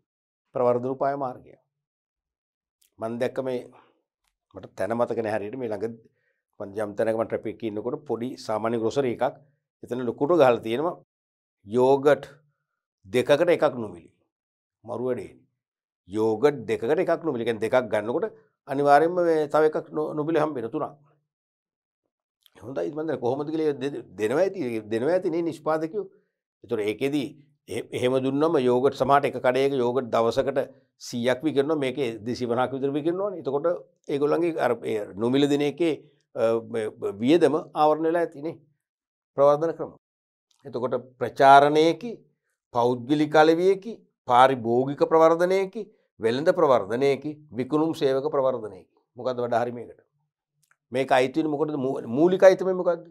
ප්‍රවර්ධනපාය මාර්ගය. මන් දැක්ක මේ මට තැන මතකන හැරිට මේ ළඟ පන්ජම් තැනකම ට්‍රපික් ඉන්නකොට පොඩි සාමාන්‍ය ග්‍රොසරි එකක් එතන ලොකුට ගහලා තියෙනවා යෝගට් දෙකකට එකක් නොමිලි මරුවඩේ යෝගට් දෙකට එකක් නොමිලි කියන්නේ දෙකක් ගන්නකොට අනිවාර්යයෙන්ම මේ තව එකක් නොමිලි හම්බෙන තුනක් හොඳයි මන්ද කොහොමද කියලා දෙනවා ඇති දෙනවා ඇති නේ නිෂ්පාදකයෝ ඒතර ඒකෙදී එහෙම දුන්නම යෝගට සමට එක කඩයක යෝගට දවසකට සීයක් වි කරන මේක දෙසි වනාක් විතර වි කරනවා එතකොට ඒගොල්ලන්ගේ අර නොමිල දෙන එකේ වියදම ආවරණලා ඇතිනේ ප්‍රවර්ධන ක්‍රම. එතකොට ප්‍රචාරණයකි පෞද්ගලි කලවියකි පාරිභෝගික ප්‍රවර්ධනයකි වෙළඳ ප්‍රවර්ධනයකි විකුණුම් සේවක ප්‍රවර්ධනයකි මොකද වඩ හරිමයකට මේක අයිතින මොකට මූලික අයිතම මොකක්ද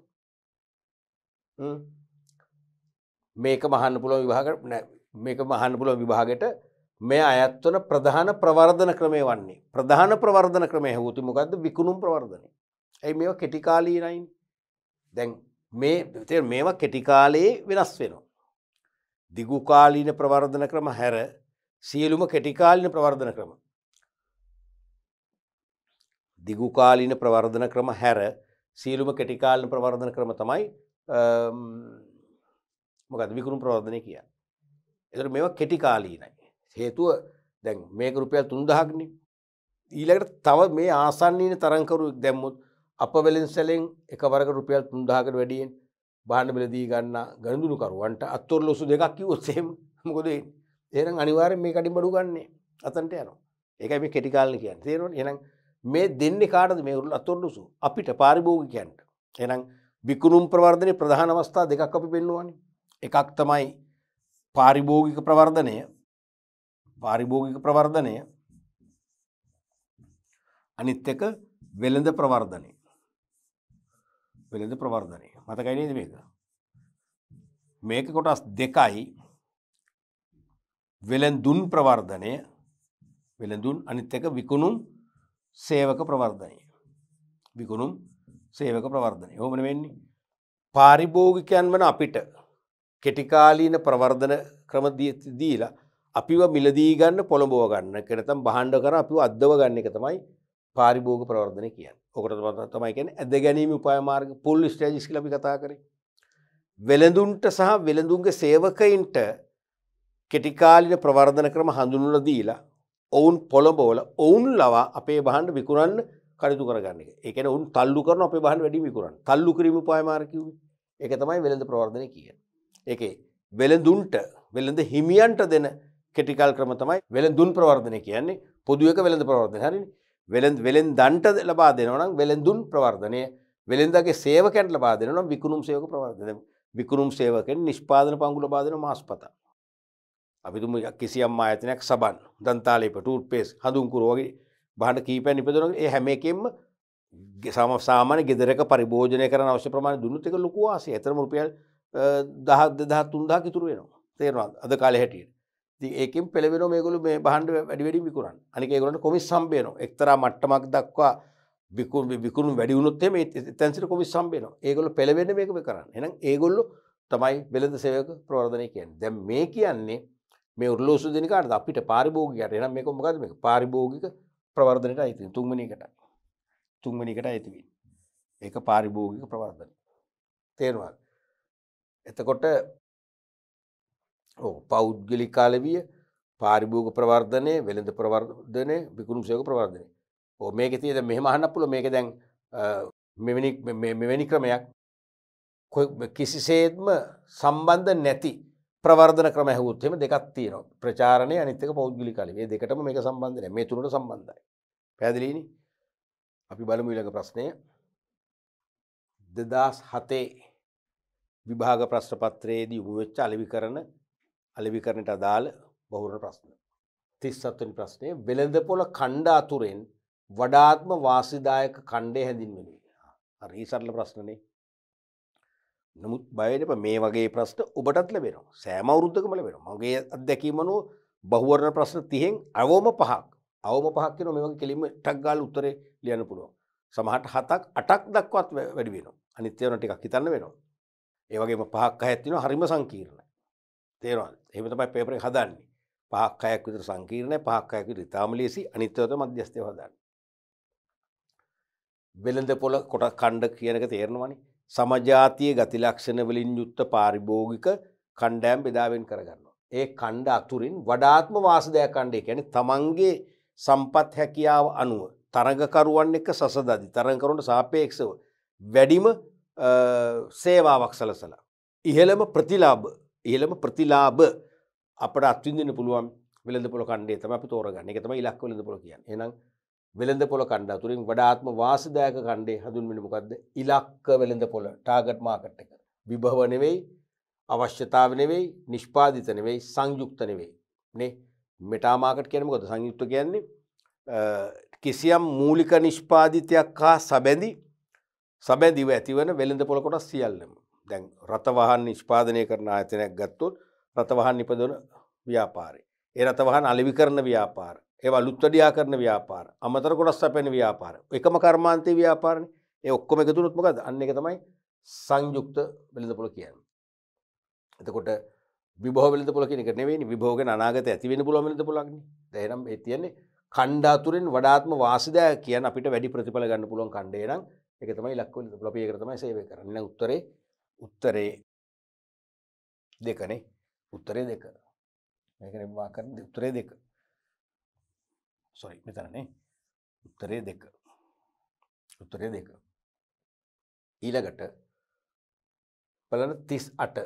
මේක මහන්න පුළුව විභාග මේක මහන්න පුළුව විභාගට මේ අයත්වන ප්‍රධාන ප්‍රවර්ධන ක්‍රමය වන්නේ ප්‍රධාන ප්‍රවර්ධන ක්‍රමය හෝතු මොකක්ද විකුණුම් ප්‍රවර්ධනය ඇයි මේ කෙටිකාලීනයින් දැන් මේ මේවා කෙටිකාලයේ වෙනස් වෙනවා. දිගුකාලීන ප්‍රවර්ධන ක්‍රම හැර සියලුම කෙටිකාලින ප්‍රවර්ධන ක්‍රම. දිගුකාලීන ප්‍රවර්ධන ක්‍රම හැර සියලුම කෙටිකාලින ප්‍රවර්ධන ක්‍රම තමයි මොකද විකුණු ප්‍රවර්ධනය කියන්න. එතට මෙ කෙටි කාලීනයි. හේතුව දැන් මේක රුපියල් තුන්දහක්න ඊලකට තව මේ ආසන්නීන තරංකරු දැම්මුත් අප වෙලෙන්සැලෙන් එකවරක රුපියල් තුන්දාහකට වැඩියෙන් බාණ්ඩ බෙලදී ගන්න ගණඳුනුකරුවන්ට අත්තොර ලොසු දෙකක් කිවොත්සේම මොකොද ඒරම් අනිවාරෙන් මේ කඩින් බඩු ගන්නේ අතන්ට යනවා ඒකයි මේ කෙටිකාලන කියන්න තේරුවන් එනම් මේ දෙන්න කාටද මේවරුල් අතොරලුසු අපිට පාරිභෝගිකයන්ට එනම් විකුණුම් ප්‍රවර්ධනය ප්‍රධාන අවස්ථා දෙකක් අපි පෙන්නුවන්නේ එකක් තමයි පාරිභෝගික ප්‍රවර්ධනය පාරිභෝගික ප්‍රවර්ධනය අනිත් එක වෙළඳ ප්‍රවර්ධනය වෙළඳ ප්‍රවර්ධනය මතකයිනද මේක මේක කොටස් දෙකයි වෙළඳුන් ප්‍රවර්ධනය වෙළඳුන් අනිත් එක විකුණුම් සේවක ප්‍රවර්ධනය විකුණුම් සේවක ප්‍රවර්ධනය හොමන වෙන්නේ පාරිභෝගිකයන් වන අපිට කෙටිකාලීන ප්‍රවර්ධන ක්‍රමදීලා අපිව මිලදී ගන්න පොළඹෝ ගන්න කෙනතම් බහන්්ඩ කර අපි අදව ගන්න එක තමයි පාරිභෝග ප්‍රවර්ධන කියන්න ඔකට තමයි කියන ඇද ගැනීම උපයමාර්ග පුල් ස්ටේජිස් ලි කතා කර වෙළඳුන්ට සහ වෙළඳුන්ගේ සේවකයින්ට කෙටිකාලින ප්‍රවර්ධන ක්‍රම හඳුනුල දීලා ඔවුන් පොළඹෝල ඔවුන් ලවා අපේ බහන්ඩ විකුරන්න කඩතු කරගන්න එකන උන් තල්ලු කරන අප බහන් වැඩි විකුරන් තල්ලු කිරීම පයමාරකිව එක තමයි වෙළඳ ප්‍රවර්ධන කියන එක වෙළඳුන්ට වෙළඳ හිමියන්ට දෙන කෙටිකල් ක්‍රම තමයි වෙළඳුන් ප්‍රවර්ධනය කියන්නේ පොදුවක වෙළඳ ප්‍රවර්ධන හරි වෙළඳ වෙළෙන් දන්ට ලබා දෙනවනම් වෙළඳුන් ප්‍රවර්ධනය වෙළඳගේ සේවකැන්ට ලබා දෙනනම් විකුණුම් සයක ප්‍රවර්ධන විකුණුම් සේවකෙන් නිෂ්පාදන පංගුල බාදන මාස්පතා. අපිතුම කිසියම් ආයතනයක් සබන් දන්තාලේප ටූට් පේස් හඳුන්කුරුවගේ බහට කීපැන් නිපදරන ඒ හැමකෙන්ම සම සාමාන ගෙදරක පරිභෝජනය කරන අවශ්‍ය ප්‍රමාණ දුන්නතක ලොකවාසේ ඇතර රුපියල් දහ දෙදහ තුන්දා කිතුරු වෙනවා තේරවා අද කාල හැටියට ඒකින් පෙළවෙන මේගොලු මේ බහන්ඩ වැඩිවැඩි විකුරන් අනිකගොට කොමිස් සම්බේන එක්තර මට්ටමක් දක්වා විකු විකුණු වැඩිවුණුත්තේ මේ තැන්සිට කොමිස් සම්බේන ඒගොල පෙළවෙන මේක කරන්න එනම් ඒගොල්ලු තමයි බෙලඳ සේවක ප්‍රවර්ධනය කියන් දැම් මේ කියන්නේ මේ උරලෝසු දෙනිකාට අපිට පාරිභෝගිකයට එනම් මේ කොමගද මේ පාරිභෝගික ප්‍රවර්ධනයට අයිති තුන්මනිකට තුන්මනිකට අයිතිවී ඒක පාරිභෝගික ප්‍රවර්ධන තේරවාද එතකොට පෞද්ගලි කාලවිය පාරිභූග ප්‍රවර්ධනය වෙළඳ ප්‍රවර්ධනය විකුණු සයක ප්‍රවර්ධනය ඕ මේක තියද මෙහමහන්න පුල මේක දැන් මෙවැනි ක්‍රමයක් කිසිසේත්ම සම්බන්ධ නැති ප්‍රවර්ධන ක්‍රම හුත්තෙම දෙකක් තියන ප්‍රචාරණය අනිතක පෞද්ගලි කාලේ දෙකටම මේ සම්බන්ධන මේ තුරට සම්බන්ධයි පැදිලීනි අපි බලමු ඉලක ප්‍රශ්නය දෙදස් හතේ විභාග ප්‍රශ්න පත්‍රයේදී උබ වෙච්ච අලෙවිකරණ අලෙවිකරණයට අදාළ බහුරණ ප්‍රශ්න. 37 වෙනි ප්‍රශ්නේ වෙළඳපොළ ඛණ්ඩ අතුරෙන් වඩාත්ම වාසිදායක ඛණ්ඩය හැඳින්වෙන්නේ. හරි සරල ප්‍රශ්නනේ. නමුත් බය වෙන්න එපා මේ වගේ ප්‍රශ්න ඔබටත් ලැබෙනවා. සෑම අවුරුද්දකම ලැබෙනවා. මගේ අත්දැකීම අනුව බහුවර්ණ ප්‍රශ්න 30න් අවම පහක්. අවම පහක් කියනවා මේ වගේ කෙලින්ම ටක් ගාලා උත්තරේ ලියන්න පුළුවන්. සමහරට 7ක් 8ක් දක්වත් වැඩි වෙනවා. අනිත් ඒවා ටිකක් හිතන්න වෙනවා. ඒවගේම පහක් ඇත්තින හරිම සංකීර්ණ තේරවා එමතමයි පේපරේ හදන්නේ පහක් අයක් විතර සංකීර්ණය පහක් අයක ඉතාම ලේසි අනිත්‍යවත මධ්‍යස්ථය හදන්න වෙළඳ පොල කොට කණ්ඩ කියනක තේරනවනි සමජාතිය ගතිලක්ෂණ වලින් යුත්ත පාරිභෝගික කණ්ඩෑම් බෙදාවෙන් කරගන්නවා. ඒ කණ්ඩ අතුරින් වඩාත්ම වාසදයක් කණ්ඩේ ැන තමන්ගේ සම්පත් හැකියාව අනුව තරගකරුවන් එක සසදදි තරංකරුන්ට සාපේක්ෂව වැඩිම සේවාවක් සලසලා. ඉහළම ප්‍රතිලාබ ඉහළම ප්‍රතිලාබ අපට අත්විඳන්න පුළුවන් වෙළඳ පොල කණ්ඩේ තම අපි තෝරගන්න එක තම ඉලක් වෙළඳ පොල කියන්න එනම් වෙළඳ පොල කණ්ඩා තුරින් වඩාත්ම වාසදායක කණ්ඩේ හඳුන්වෙන මොකක්ද ඉලක්ක වෙළඳ පොල ටාගට් මාකට් එක විභව නෙවෙයි අවශ්‍යතාව නෙවෙයි නිෂ්පාදිත නෙවෙයි සංයුක්ත නෙවෙයි නේ මෙටාමාකට් කියන මොකද සංයුක්ත කියන්නේ කිසියම් මූලික නිෂ්පාදිතයක් හා සබැඳි සබැඳිව ඇතිවන වෙළඳ පොළ කොටස් සියල්ලම දැන් රථවාහන් නිෂ්පාදනය කරන ආයතනයක් ගත්තොත් රථවාහන් නිපදවන ව්‍යාපාරය. ඒ රථවාහන් අලෙවි කරන ව්‍යාපාර. ඒවා ලුත්තඩියා කරන ව්‍යාපාර. අමතර කොටස් සැපෙන ව්‍යාපාර. එකම කර්මාන්තයේ ව්‍යාපාරනේ. ඒ ඔක්කොම එකතු වුණොත් මොකද? අන්න ඒක තමයි සංයුක්ත වෙළඳ පොළ කියන්නේ. එතකොට විභව වෙළඳ පොළ කියන එක නෙවෙයිනේ විභව ගැන අනාගතය ඇති වෙන්න පුළුවන් වෙළඳ පොළක්නේ. දැන් එහෙනම් ඒ කියන්නේ කණ්ඩාතුරෙන් වඩාත්ම වාසිදාය කියන අපිට වැඩි ප්‍රතිඵල ගන්න පුළුවන් කණ්ඩේ නම් එක තමයි ලක්වල ලොපිය කර තමයි සේවය කරන්න උත්තරේ උත්තරේ දෙකනේ උත්තරේ දෙක මේකන වා කරන උත්තරේ දෙක සොරි මෙතරනේ උත්තරේ දෙක උත්තරේ දෙක ඊළඟට බලන තිස් අට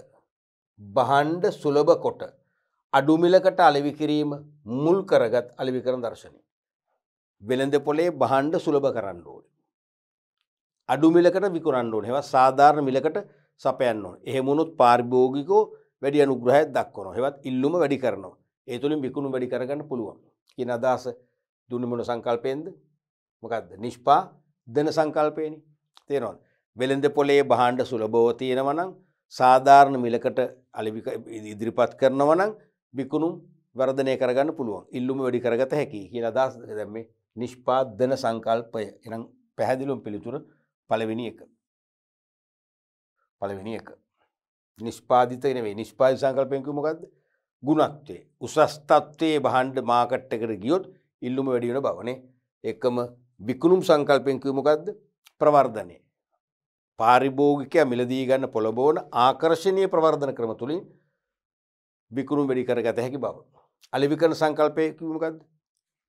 බහන්්ඩ සුලභ කොට අඩුමිලකට අලිවි කිරීම මුල් කරගත් අලිවි කරන දර්ශනය වෙළඳ පොලේ බහන්්ඩ සුලභ කරන්න ඕඩ අඩු මිලකට විකරන්න ඕන හෙවත් සාධාරණ මිලකට සපයන්න ඕන එහෙමුණුත් පාර්භෝගිකෝ වැඩි අනුග්‍රහයක් දක්වනවා හෙවත් ඉල්ලුම වැඩි කරනවා ඒ තුළින් විකුණු වැඩි කරගන්න පුළුවන් කියන අදහස දුනිමුණ සංකල්පයෙන්ද මොකක්ද නිෂ්පා දෙන සංකල්පයනි තේරවන් වෙළඳ පොලේ බහණ්ඩ සුලබව තියෙනවනම් සාධාරණ මිලකට අලිවික ඉදිරිපත් කරනවනම් විකුණුම් වර්ධනය කරගන්න පුළුවන් ඉල්ලුම වැඩි කරගත හැකි කියන අදහස් දැම්මේ නිෂ්පාදන සංකල්පය එනම් පැහැදිලුම් පිළිතුර පළවෙනි එක පළවෙනි එක නිෂ්පාධිත නෙවේ නිෂ්පාධ සංකල්පයකු මොකක්ද ගුණත්වේ උසස්තත්වයේ බහන්්ඩ මාකට්ටකට ගියොත් ඉල්ලුම වැඩියෙන බවනේ එකම විකුණුම් සංකල්පයකමකක්ද ප්‍රවර්ධනය පාරිභෝගිකය මිලදී ගන්න පොළබෝන ආකර්ශණය ප්‍රවර්ධන ක්‍රම තුළින් විකුණුම් වැඩි කරගත හැකි බව. අලිවිකන සංකල්පයකමකක්ද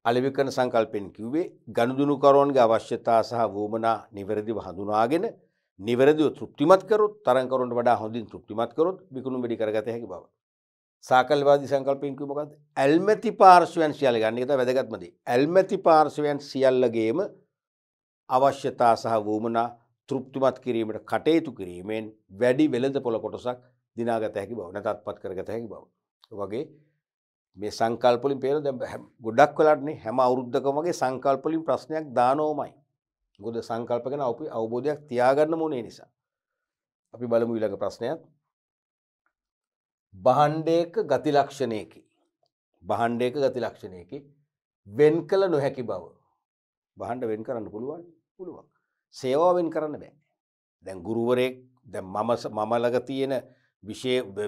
අලෙවිකන සංකල්පෙන් කිව්වේ ගණුදුනුකරුවන්ගේ අවශ්‍යතා සහ වූමනා නිවැරදිව හඳුනාගෙන නිවැරදිව තෘප්තිමත් කරොත් තරංකරුන්ට වඩා හොඳින් තෘප්තිමත් කරොත් විකුණුම් වැඩි කරගත හැකි බව. සාකල්වාදී සංකල්පයෙන් කිව්ව මොකද්ද? ඇල්මැති පාර්ශ්වයන් සියල්ල ගන්න එක තමයි වැදගත්ම දේ. ඇල්මැති පාර්ශ්වයන් සියල්ලගේම අවශ්‍යතා සහ වූමනා තෘප්තිමත් කිරීමට කටයුතු කිරීමෙන් වැඩි වෙළඳ පොළ කොටසක් දිනාගත හැකි බව නැත්ත්පත් කරගත හැකි බව. වගේ මේ සංකල්පලින් පේන දැ ගොඩක් වෙලාටනේ හැම අවුරුද්ධකමගේ සංකල්පලින් ප්‍රශ්නයක් දානෝමයි ගොද සංකල්ප ගැන අපි අවබෝධයක් තියාගන්න මොනේ නිසා අපි බලමු ඊළඟ ප්‍රශ්නයක් බහන්්ඩයක ගතිලක්ෂණයකි බහන්්ඩයක ගතිලක්ෂණයකි වෙන් කළ නොහැකි බව බහන්ඩ වෙන් කරන්න පුළුවන් පුළුවන් සේවා වෙන් කරන්න බෑ දැන් ගුරුවරයෙක් දැ මම මමලග තියෙන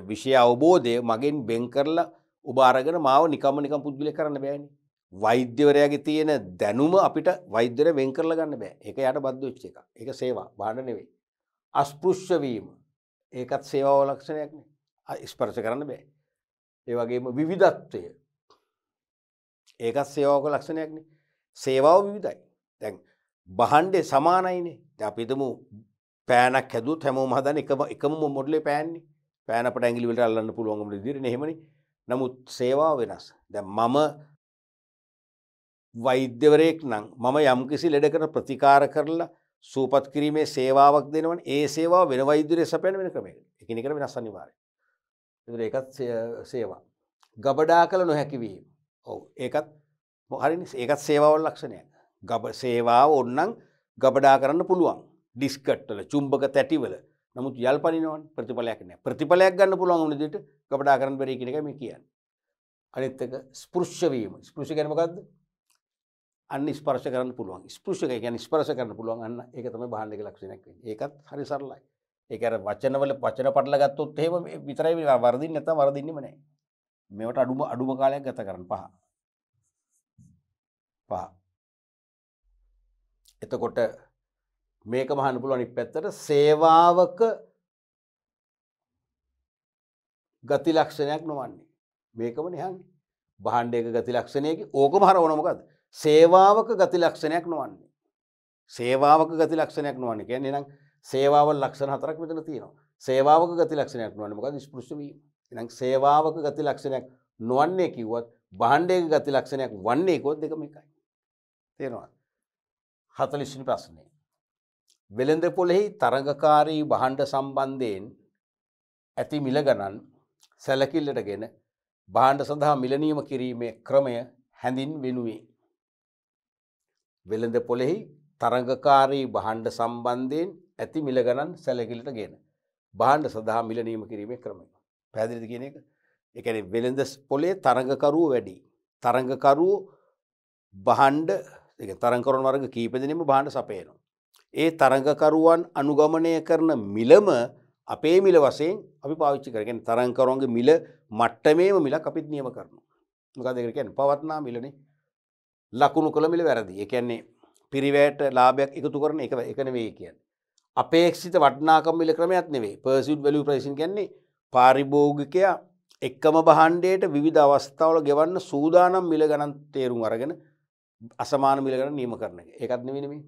විෂය අවබෝධය මගෙන් බෙන් කරලා ඔබ අරගෙන මාව නිකම්ම නිකම් පුද්ගලෙක් කරන්න බෑනේ. වෛද්‍යවරයාගේ තියෙන දැනුම අපිට වෛද්‍යර වෙන් කරලා ගන්න බෑ. ඒක යාට බද්ධ වෙච්ච එකක්. ඒක සේවා බාණ්ඩ නෙවෙයි. අස්පෘශ්‍ය වීම ඒකත් සේවාව ලක්ෂණයක් නේ. ස්පර්ශ කරන්න බෑ. ඒ වගේම විවිධත්වය ඒකත් සේවාවක ලක්ෂණයක් නේ. සේවාව විවිධයි. දැන් බහණ්ඩේ සමානයිනේ. දැන් අපි හිතමු පෑනක් හැදුවොත් හැමෝම හදන එකම එකම මොඩලේ පෑන්නේ. පෑන අපට ඇඟිලි වලට අල්ලන්න පුළුවන්කම විදිහට නේ එහෙමනේ. නමුත් සේවා වෙනස් දැ මම වෛද්‍යවරයෙක් නම් මම යම්කිසි ලෙඩකට ප්‍රතිකාර කරලා සූපත් කිරීමේ සේවාවක් දෙනවන් ඒ සේවා වෙන වෛදරය සපයන වෙන කරමේ එකනිකර වෙනස් අනිවාරය ඒකත් සේවා ගබඩා කළ නොහැකිවීම ඔවු ඒකත් හරි ඒකත් සේවාවල් ලක්ෂණය ගබ සේවාව ඔන්නන් ගබඩා කරන්න පුළුවන් ඩිස්කට්ටල චුම්භක තැටිවල නමුත් යල් පනිනවන් ප්‍රතිඵලයක් නෑ ප්‍රතිඵලයක් ගන්න පුළුවන් උනදිට කපට කරන්න බැරි කෙනෙක මේ කියන්න අනිත්තක ස්පෘෂ්වීම ස්පෘෂි ගැනමකක්ද අන්න ස්පර්ශ කරන්න පුළුවන් ස්පෘෂක ගැන ස්පර්ශ කරන්න පුළුවන් අන්න ඒක තමයි බාණ්ඩක ලක්ෂණයක් ඒකත් හරි සරලයි ඒක අර වචනවල වචන පටල ගත්තොත් එහෙම විතරයි වර්ධින්නේ නැත්නම් වර්ධින්නේම නැහැ මේවට අඩුම අඩුම කාලයක් ගත කරන්න පහ. පහ. එතකොට මේක මහන්න පුළුව අනි පැත්තට සේවාවක ගති ලක්ෂණයක් නොවන්නේ මේකම නිහන්නේ බහන්්ඩයක ගති ලක්ෂණයකි ඕක හර ඕනමකද සේවාවක ගති ලක්ෂණයක් නොවන්නේ සේවාවක ගති ලක්ෂණයක් නොවන්නේ කියැ නම් සේවාවල් ලක්ෂණ හතරක් මෙතන තියෙනවා සේවාවක ගති ලක්ෂණයක් නොවනමකද ස්පෘෂවීම එනම් සේවාවක ගති ලක්ෂණයක් නොවන්නේ කිව්වත් බහන්්ඩයක ගති ලක්ෂණයක් වන්නේ කොත් දෙකම එකයි තේරවා හතලිස්නි ප්‍රශ්නය වෙළඳ පොළෙහි තරඟකාරී බහණ්ඩ සම්බන්ධයෙන් ඇති මිලගණන් සැලකිල්ලට ගෙන බාණ්ඩ සඳහා මිලනීම කිරීමේ ක්‍රමය හැඳින් වෙනුවේ. වෙළඳ පොළෙහි තරඟකාරී බහණ්ඩ සම්බන්ධයෙන් ඇති මිලගණන් සැලකිලට ගෙන. බාණ්ඩ සඳහා මිලනීම කිරීමේ ක්‍රමය. පැදිරිදි කියන එක එකන වෙළඳ පොලේ තරඟකරුව වැඩි. තරඟකරුව බහන්්ඩ තරකරන වර්ග කීපදනීම බාණ්ඩ සපේනවා. ඒ තරඟකරුවන් අනුගමනය කරන මිලම අපේ මිල වසයෙන් අපි පාච්චි කරගෙන තරංකරුවන්ගේ මිල මට්ටමේම මිලක් අපිත් නියම කරනු. මකදකරකැන පවත්නා මිලන ලකුණු කළ මිල වැරදි. එකන්නේ පිරිවැට ලාභයක් එකතු කරන එක එකන වේ කියන්න. අපේක්ෂිත වටනාකම් මිල ක්‍රමයක් නෙවේ පර්සිුට් වැලි ප්‍රේසින් ගැන්නේ පාරිභෝගිකයා එක්කම බහන්්ඩයට විධ අවස්ථාවල ගෙවන්න සූදානම් මිල ගණන් තේරුම් අරගෙන අසමාන මිලගන නියම කරන එකත් නෙවෙනමේ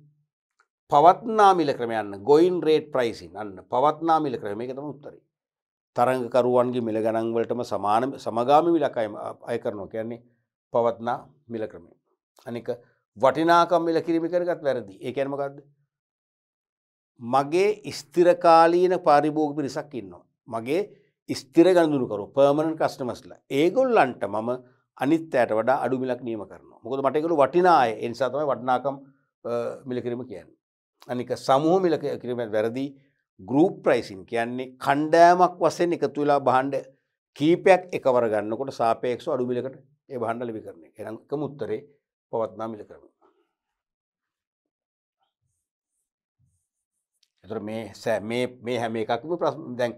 පවත්නාමිල ක්‍රමයන්න ගොයින් රේට් ප්‍රයිසින් අන්න පවත්නාමිල ක්‍රමයක තම උත්තරේ තරංගකරුවන්ගේ මිල ගණන්වලටම සමාන සමගාමි විලකයම අය කරනවා කියන්නේ පවත්නා මිල ක්‍රමය. අනික වටිනාකම් මිල කිරිමි කරගත් වැරදි ඒකැනමකක්ද. මගේ ස්තිරකාලීන පාරිභෝග පිරිසක් ඉන්නවා. මගේ ස්තිර ගඳුරුකරු පර්මණන් කස්ටමස්ල ඒගොල්ලන්ට මම අනිත් ඇයට වඩා අඩුමිලක් නියම කරන මොකද මටකරු වටිනාය එනිසා තමයි වටනාකම් මිලකිරීම කියන්න. අනික සමූහමිලක කිරීමට වැරදි ගරුප් ප්‍රයිසින් කියන්නේ කණ්ඩෑමක් වසෙන් එකතු වෙලා බහන්ඩ කීපයක් එකවර ගන්නකොට සාපේක්ෂ අඩුමිලකට ඒ බහන්ඩ ලිි කරන එරක මුත්තරේ පවත්නා මිල කරම එතුර මේ සෑ මේ හැම එකක්ම ප්‍රස් දැන්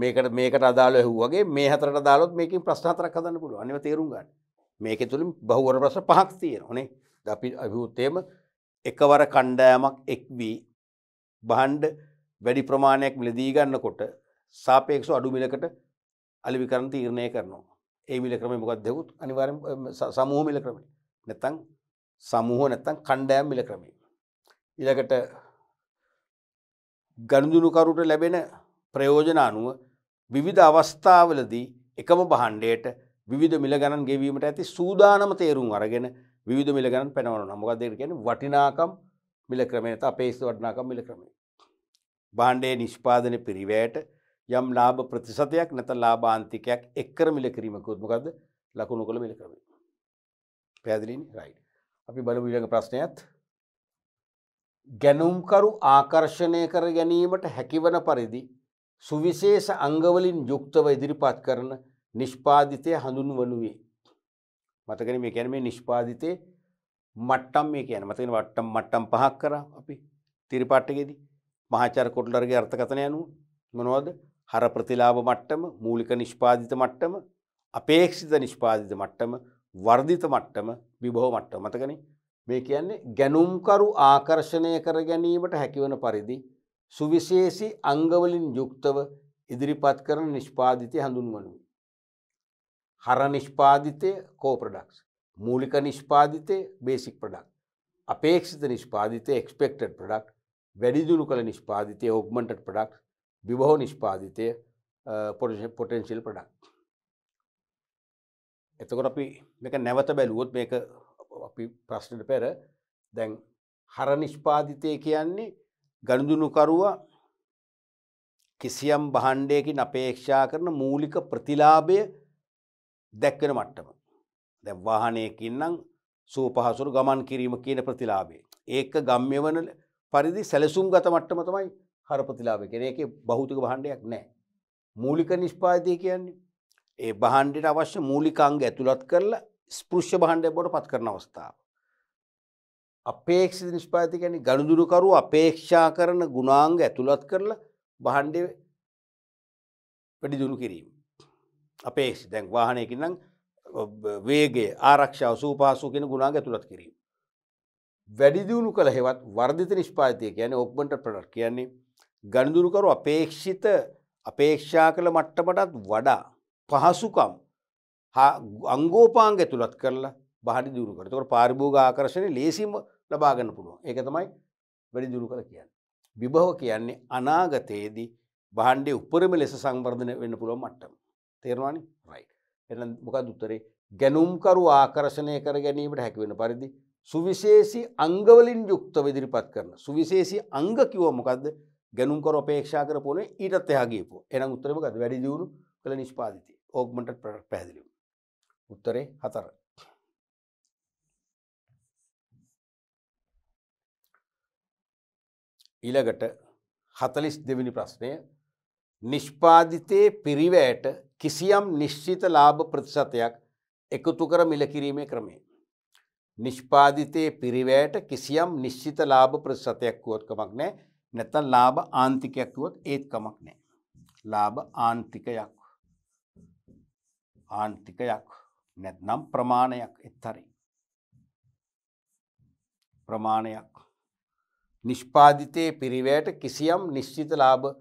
මේකට මේකට අදාල හුවගේ මේ හතරට දාලොත් මේකින් ප්‍රශ්නාතරක් කදන්න පුළුව අනිව තේරුම් ගන්න මේක තුළින් බහුවර ප්‍රශ පහක් තියෙන ඕනේ අපි අභිවෘත්තයම එකවර කණ්ඩෑමක් එක් වී බහන්්ඩ වැඩි ප්‍රමාණයක් මිලදී ගන්නකොට සාපේක්ෂ අඩු මිලකට අලිවිකරන් තීරණය කරනවා. ඒ මිල ක්‍රම මොකක් දෙකුත් අනිවාරෙන් සමූහ මිල ක්‍රමේ නැත්තං සමූහ නැත්තං කණ්ඩෑම් මිල ක්‍රමේ. ඉලකට ගණදුනුකරුට ලැබෙන ප්‍රයෝජන අනුව විවිධ අවස්ථාවලදී එකම බහන්්ඩයට විධ මිල ගණන් ගෙවීමට ඇති සූදානම තේරුම් අරගෙන විධ මිල ගැන පැනවන මොකදර ගැන වටිනාකම් මිල ක්‍රමයට අපේස් වටනාකම් මිල ක්‍රමේ. බාණ්ඩයේ නිෂ්පාදන පිරිවෑට යම් ලාබ ප්‍රතිශතයක් නැත ලාබාන්තිකයක් එක්කර මිල කිරීමකුත් මොකද ලකුණු කළ මිල ක්‍රමේ. පැදිලින් රයි. අපි බල විලඟ ප්‍රශ්නයත් ගැනුම්කරු ආකර්ෂණය කර ගැනීමට හැකිවන පරිදි සුවිශේෂ අංගවලින් යුක්තව ඉදිරිපත් කරන නිෂ්පාධිතය හඳුන්වනුවේ මතකන මේ කැන මේ නිෂ්පාධිතය මට්ටම් මේ කියන මතකෙන වට්ටම් මට්ටම් පහක් කර අපි තිරිපට්ටකෙදී මහාචර කොට්ලර්ගේ අර්ථකතන යනු මොනවද හර ප්‍රතිලාභ මට්ටම මූලික නිෂ්පාධිත මට්ටම අපේක්ෂිත නිෂ්පාධිත මට්ටම වර්ධිත මට්ටම විභව මට්ටම මතකන මේ කියන්නේ ගැනුම්කරු ආකර්ෂණය කර ගැනීමට හැකිවන පරිදි සුවිශේෂි අංගවලින් යුක්තව ඉදිරිපත් කරන නිෂ්පාධිතය හඳුන්වනුයි. හර නිෂ්පාධිතය කෝ ප්‍රඩක්ස් මූලික නිෂ්පාධිතය බේසික් ප්‍රඩක් අපේක්ෂිත නිෂ්පාධිතය එක්ස්පෙක්ටඩ ප්‍රඩක්් වැඩිදුුණු කළ නිෂ්පාධිතය ඔක්මට ප්‍රඩක්් විබහෝ නිෂ්පාධිතය පොටන්ශල් ප්‍රඩක් එතකොට අපි මේක නැවත බැලුවොත් මේක අපි ප්‍රශ්නට පෙර දැන් හර නිෂ්පාධිතය කියන්නේ ගණදුනුකරුවා කිසියම් බහන්්ඩයකින් අපේක්ෂා කරන මූලික ප්‍රතිලාභය දැක්වෙන මට්ටම. දැ වාහනයකින්නම් සූපහසුරු ගමන් කිරීම කියන ප්‍රතිලාබේ. ඒක ගම්ය වන පරිදි සැලසුම් ගත මට්ටම තමයි හර ප්‍රතිලාබය කෙන එක බෞතික බහණ්ඩයක් නෑ. මූලික නිෂ්පාදය කියන්නේ. ඒ බහන්්ඩිට අවශ්‍ය මූලිකාංග ඇතුළත් කරලා ස්පෘෂ්‍ය බහන්්ඩය බොඩ පත් කරන අවස්ථාව. අපේක්ෂ නිෂ්පාතිකැන ගණදුරුකරු අපේක්ෂා කරන ගුණාංග ඇතුළත් කරලා බහන්්ඩ වැඩිදුරු කිරීම. අපේක්ෂ දැන් වාහනයකින් නම් වේගේ ආරක්ෂාව සූපාසු කෙන ගුණාග ඇතුළත් කිරීම. වැඩිදියුණු කළ හෙවත් වර්ධිත නිෂ්පාතිය කියන්නේ ඔක්බන්ට ප්‍රඩක් කියන්නේ ගණදුරුකරු අපේක්ෂිත අපේක්ෂා කළ මට්ටමටත් වඩා පහසුකම් අංගෝපාංග ඇතුළත් කරලා බහඩි දුරුකට තොට පාරිභෝග ආකර්ශණය ලේසිම ලබාගන්න පුළුවන් ඒක තමයි වැඩි දුරු කළ කියන්න. විභව කියන්නේ අනාගතයේදී බහන්්ඩේ උපරම ලෙස සංවර්ධනය වෙන්න පුළුවන් මට්ටම. තේරවානි රයි. එ මොකද උත්තරේ ගැනුම්කරු ආකර්ශණය කර ගැනීමට හැකිවෙන පරිදි. සුවිශේෂි අංගවලින් යුක්තව ඉදිරිපත් කරන. සුවිශේෂි අංග කිව මොකක්ද ගැනුම්කර පේක්ෂා කරපොන ඊටත් එයාගේපු එන උත්තරම ගද වැඩි දියුණු කළ නිෂ්පාතිති ඕක්මට පැදිලිම්. උත්තරේ හතර. ඊළඟට හතලිස් දෙවිනි ප්‍රශ්නය නිෂ්පාධිතයේ පිරිවෑට කිසියම් නිශ්චිත ලාභ ප්‍රතිශතයක් එකතු කර මිලකිරීමේ ක්‍රමේ. නිෂ්පාධිතයේ පිරිවෑට කිසියම් නිශ්චිත ලාභ ප්‍රතිශතයක් වුවත්කමක් නෑ නැතන් ලාභ ආන්තිකයක් වුවත් ඒත් කමක් නෑ. ලාභ ආන්තිකයක් ආන්තිකයක් නැත්නම් ප්‍රමාණයක් එත්තරයි. ප්‍රමාණයක් නිෂ්පාධිතයේ පිරිවෑට කිසියම් නිශ්චිත ලාභ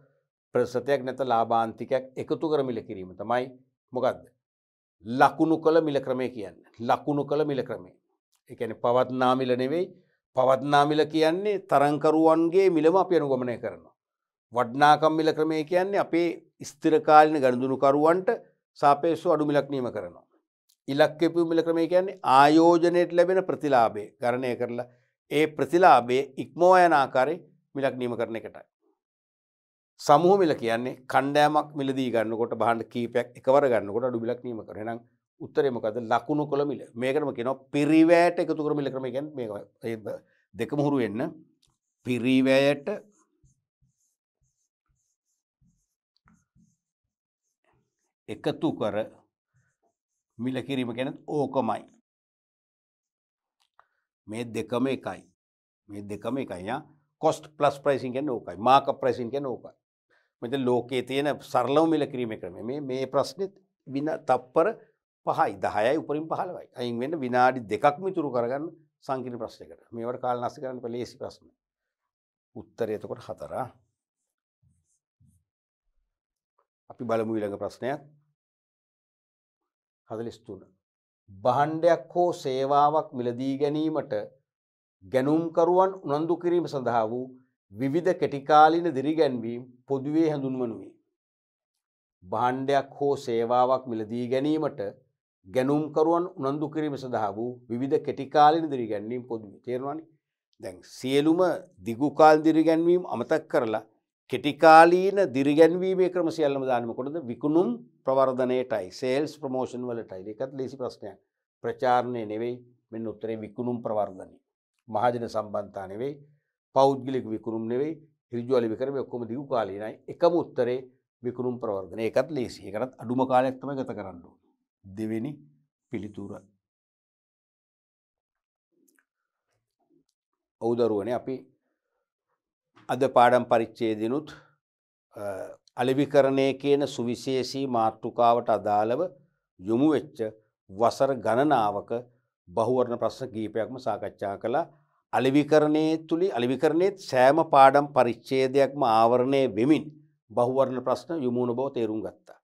ප්‍රසතයක් නැත ලාබාන්තිකයක් එකතු කර මිල කිරීම තමයි මොකක්ද. ලකුණු කළ මිල ක්‍රමය කියන්න. ලකුණු කළ මිල ක්‍රමේ. එකන පවත්නාමිල නෙවෙයි පවත්නාමිල කියන්නේ තරංකරුවන්ගේ මිලම අප අනුගමනය කරනවා. වඩ්නාකම් මිල ක්‍රමය කියන්නේ අපේ ස්තිරකාලින ගණඳුනුකරුවන්ට සාපේසු අඩු මිලක්නීම කරනවා. ඉලක්කපු මිල ක්‍රමය කියන්නේ ආයෝජනයට ලැබෙන ප්‍රතිලාබේ ගණනය කරලා ඒ ප්‍රතිලාබේ ඉක්මෝයනාකාරය මිලක් නීම කරන එකටයි. සමූහ මිල කියන්නේ කණ්ඩෑමක් මිලදී ගන්නකොට බහන්ඩ කීපයක් එකවර ගන්නකොට අඩුබිලක් නීම කරන උත්තරේමකද ලකුණු කොළ මිල මේකටම කෙනවා පිරිවෑට එකතු කර මිල කරම ගැන් මේ දෙක මුහුරු වෙන්න පිරිවෑයට එකතු කර මිල කිරීම ගැන ඕකමයි මේ දෙකම එකයි මේ දෙකම එකයියා කොස්ට පලස් ප්‍රයිසින් ගැන ඕකයි මාක ප්‍රයිසින් ගැන ඕකයි මෙත ලෝකයේ තියෙන සරලව මිල කිරීම ක්‍රමය මේ මේ ප්‍රශ්නෙත් වින තප්පර පහයි දහයයි උපරින් පහලවයි අයින් වෙන්න විනාඩි දෙකක් මිතුරු කරගන්න සංකීර්ණ ප්‍රශ්නයකට මේවට කාල නැස්ති කරන්න ලේසි ප්‍රශ්න උත්තරය එතකොට හතර අපි බලමු ඊළඟ ප්‍රශ්නයක් 43 භාණ්ඩයක් හෝ සේවාවක් මිලදී ගැනීමට ගැනුම්කරුවන් උනන්දු කිරීම සඳහා වූ විවිධ කෙටිකාලින දිරිගැන්වීම් පොදුවේ හැඳුන්වනුයි. භාණ්ඩයක් හෝ සේවාවක් මිලදී ගැනීමට ගැනුම්කරුවන් උනන්දු කිරීම සඳහා වූ විධ කෙටිකාලින දිරිගැන්වීම් පොදුවේ තේරවානි දැන් සියලුම දිගුකාල් දිරිගැන්වීම් අමතක් කරලා කෙටිකාලීන දිරිගැන්වීමේ ක්‍රම සියල්ලම දානමකොටද විකුණුම් ප්‍රවර්ධනයටයි සේල්ස් ප්‍රමෝෂන් වලටයි එකත් ලෙසි ප්‍රශ්නයක් ප්‍රචාරණය නෙවෙයි මෙන්න උත්තරේ විකුණුම් ප්‍රවර්ධනය මහජන සම්බන්තා නෙවෙයි පෞද්ගලික විකුරුම් නෙවෙයි රිජුවලි විකරම ඔක්කොම දිගු කාලීනයි එකම උත්තරේ විකුරුම් ප්‍රවර්ධන එකත් ලේසි එකරත් අඩුම කාලයක්තම ගත කරන්න දෙවෙනි පිළිතුර ඔවුදරුවන අපි අද පාඩම් පරිච්චේදනුත් අලිවිකරණය කියන සුවිශේෂී මාතෘකාවට අදාළව යොමු වෙච්ච වසර ගණනාවක බහුවරණ ප්‍රශ්න ගීපයක්ම සාකච්ඡා කලා අලිවිකරණය තුළි අලිවිකරණයත් සෑම පාඩම් පරිච්චේදයක්ම ආවරණය වෙමින් බහුවරණ ප්‍රශ්න යමුණ බව තේරුම් ගත්තා.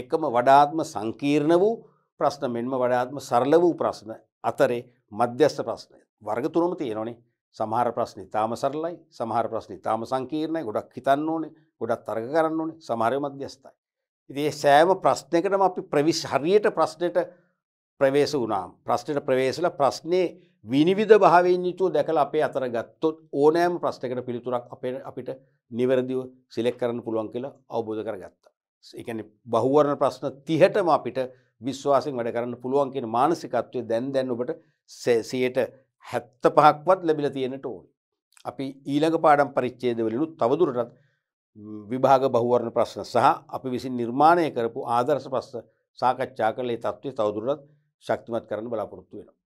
එකම වඩාත්ම සංකීර්ණ වූ ප්‍රශ්න මෙන්ම වඩාත්ම සරල වූ ප්‍රශ්න අතරේ මධ්‍යස්ථ ප්‍රශ්නය වර්ග තුරම තියෙනනේ සමහර ප්‍රශ්න ඉතාම සරලයි සමහර ප්‍රශ්න ඉතාම සංකීර්ණය ගොඩක් හිතන්න ඕනේ ගොඩක් තර්ග කරන්න ඕනේ සමහරය මධ්‍යස්ථයි. ඉතිේ සෑම ප්‍රශ්නකටම අපි ප්‍රවිශ් හරියට ප්‍රශ්නයට ප්‍රවේශ වුණම් ප්‍රශ්නයට ප්‍රවේශල ප්‍රශ්නය විනිවිධ භාවෙන් යුතුව දැකලා අපේ අතර ගත්තොත් ඕනෑම ප්‍රශ්නකට පිළිතුරක් අපේ අපිට නිවැරදිව සිලෙක් කරන්න පුළුවන් කියලා අවබෝධ කරගත්තා. එකන බහුවරණ ප්‍රශ්න තිහටම අපිට විශ්වාසින් වැඩ කරන්න පුළුවන් කියෙන මානසිකත්වය දැන් දැන් ඔබට සේසියට හැත්ත පහක්වත් ලැබිල තියෙනට ඕන. අපි ඊළඟ පාඩම් පරිච්චේදවලු තවදුරටත් විභාග බහුවරණ ප්‍රශ්න සහ අපි විසින් නිර්මාණය කරපු ආදර්ශ ප්‍රස්ස සාකච්ඡා කළේ තත්ත්වය තවදුරටත් ශක්තිමත් කරන්න බලාපොරොත්තු වෙනවා.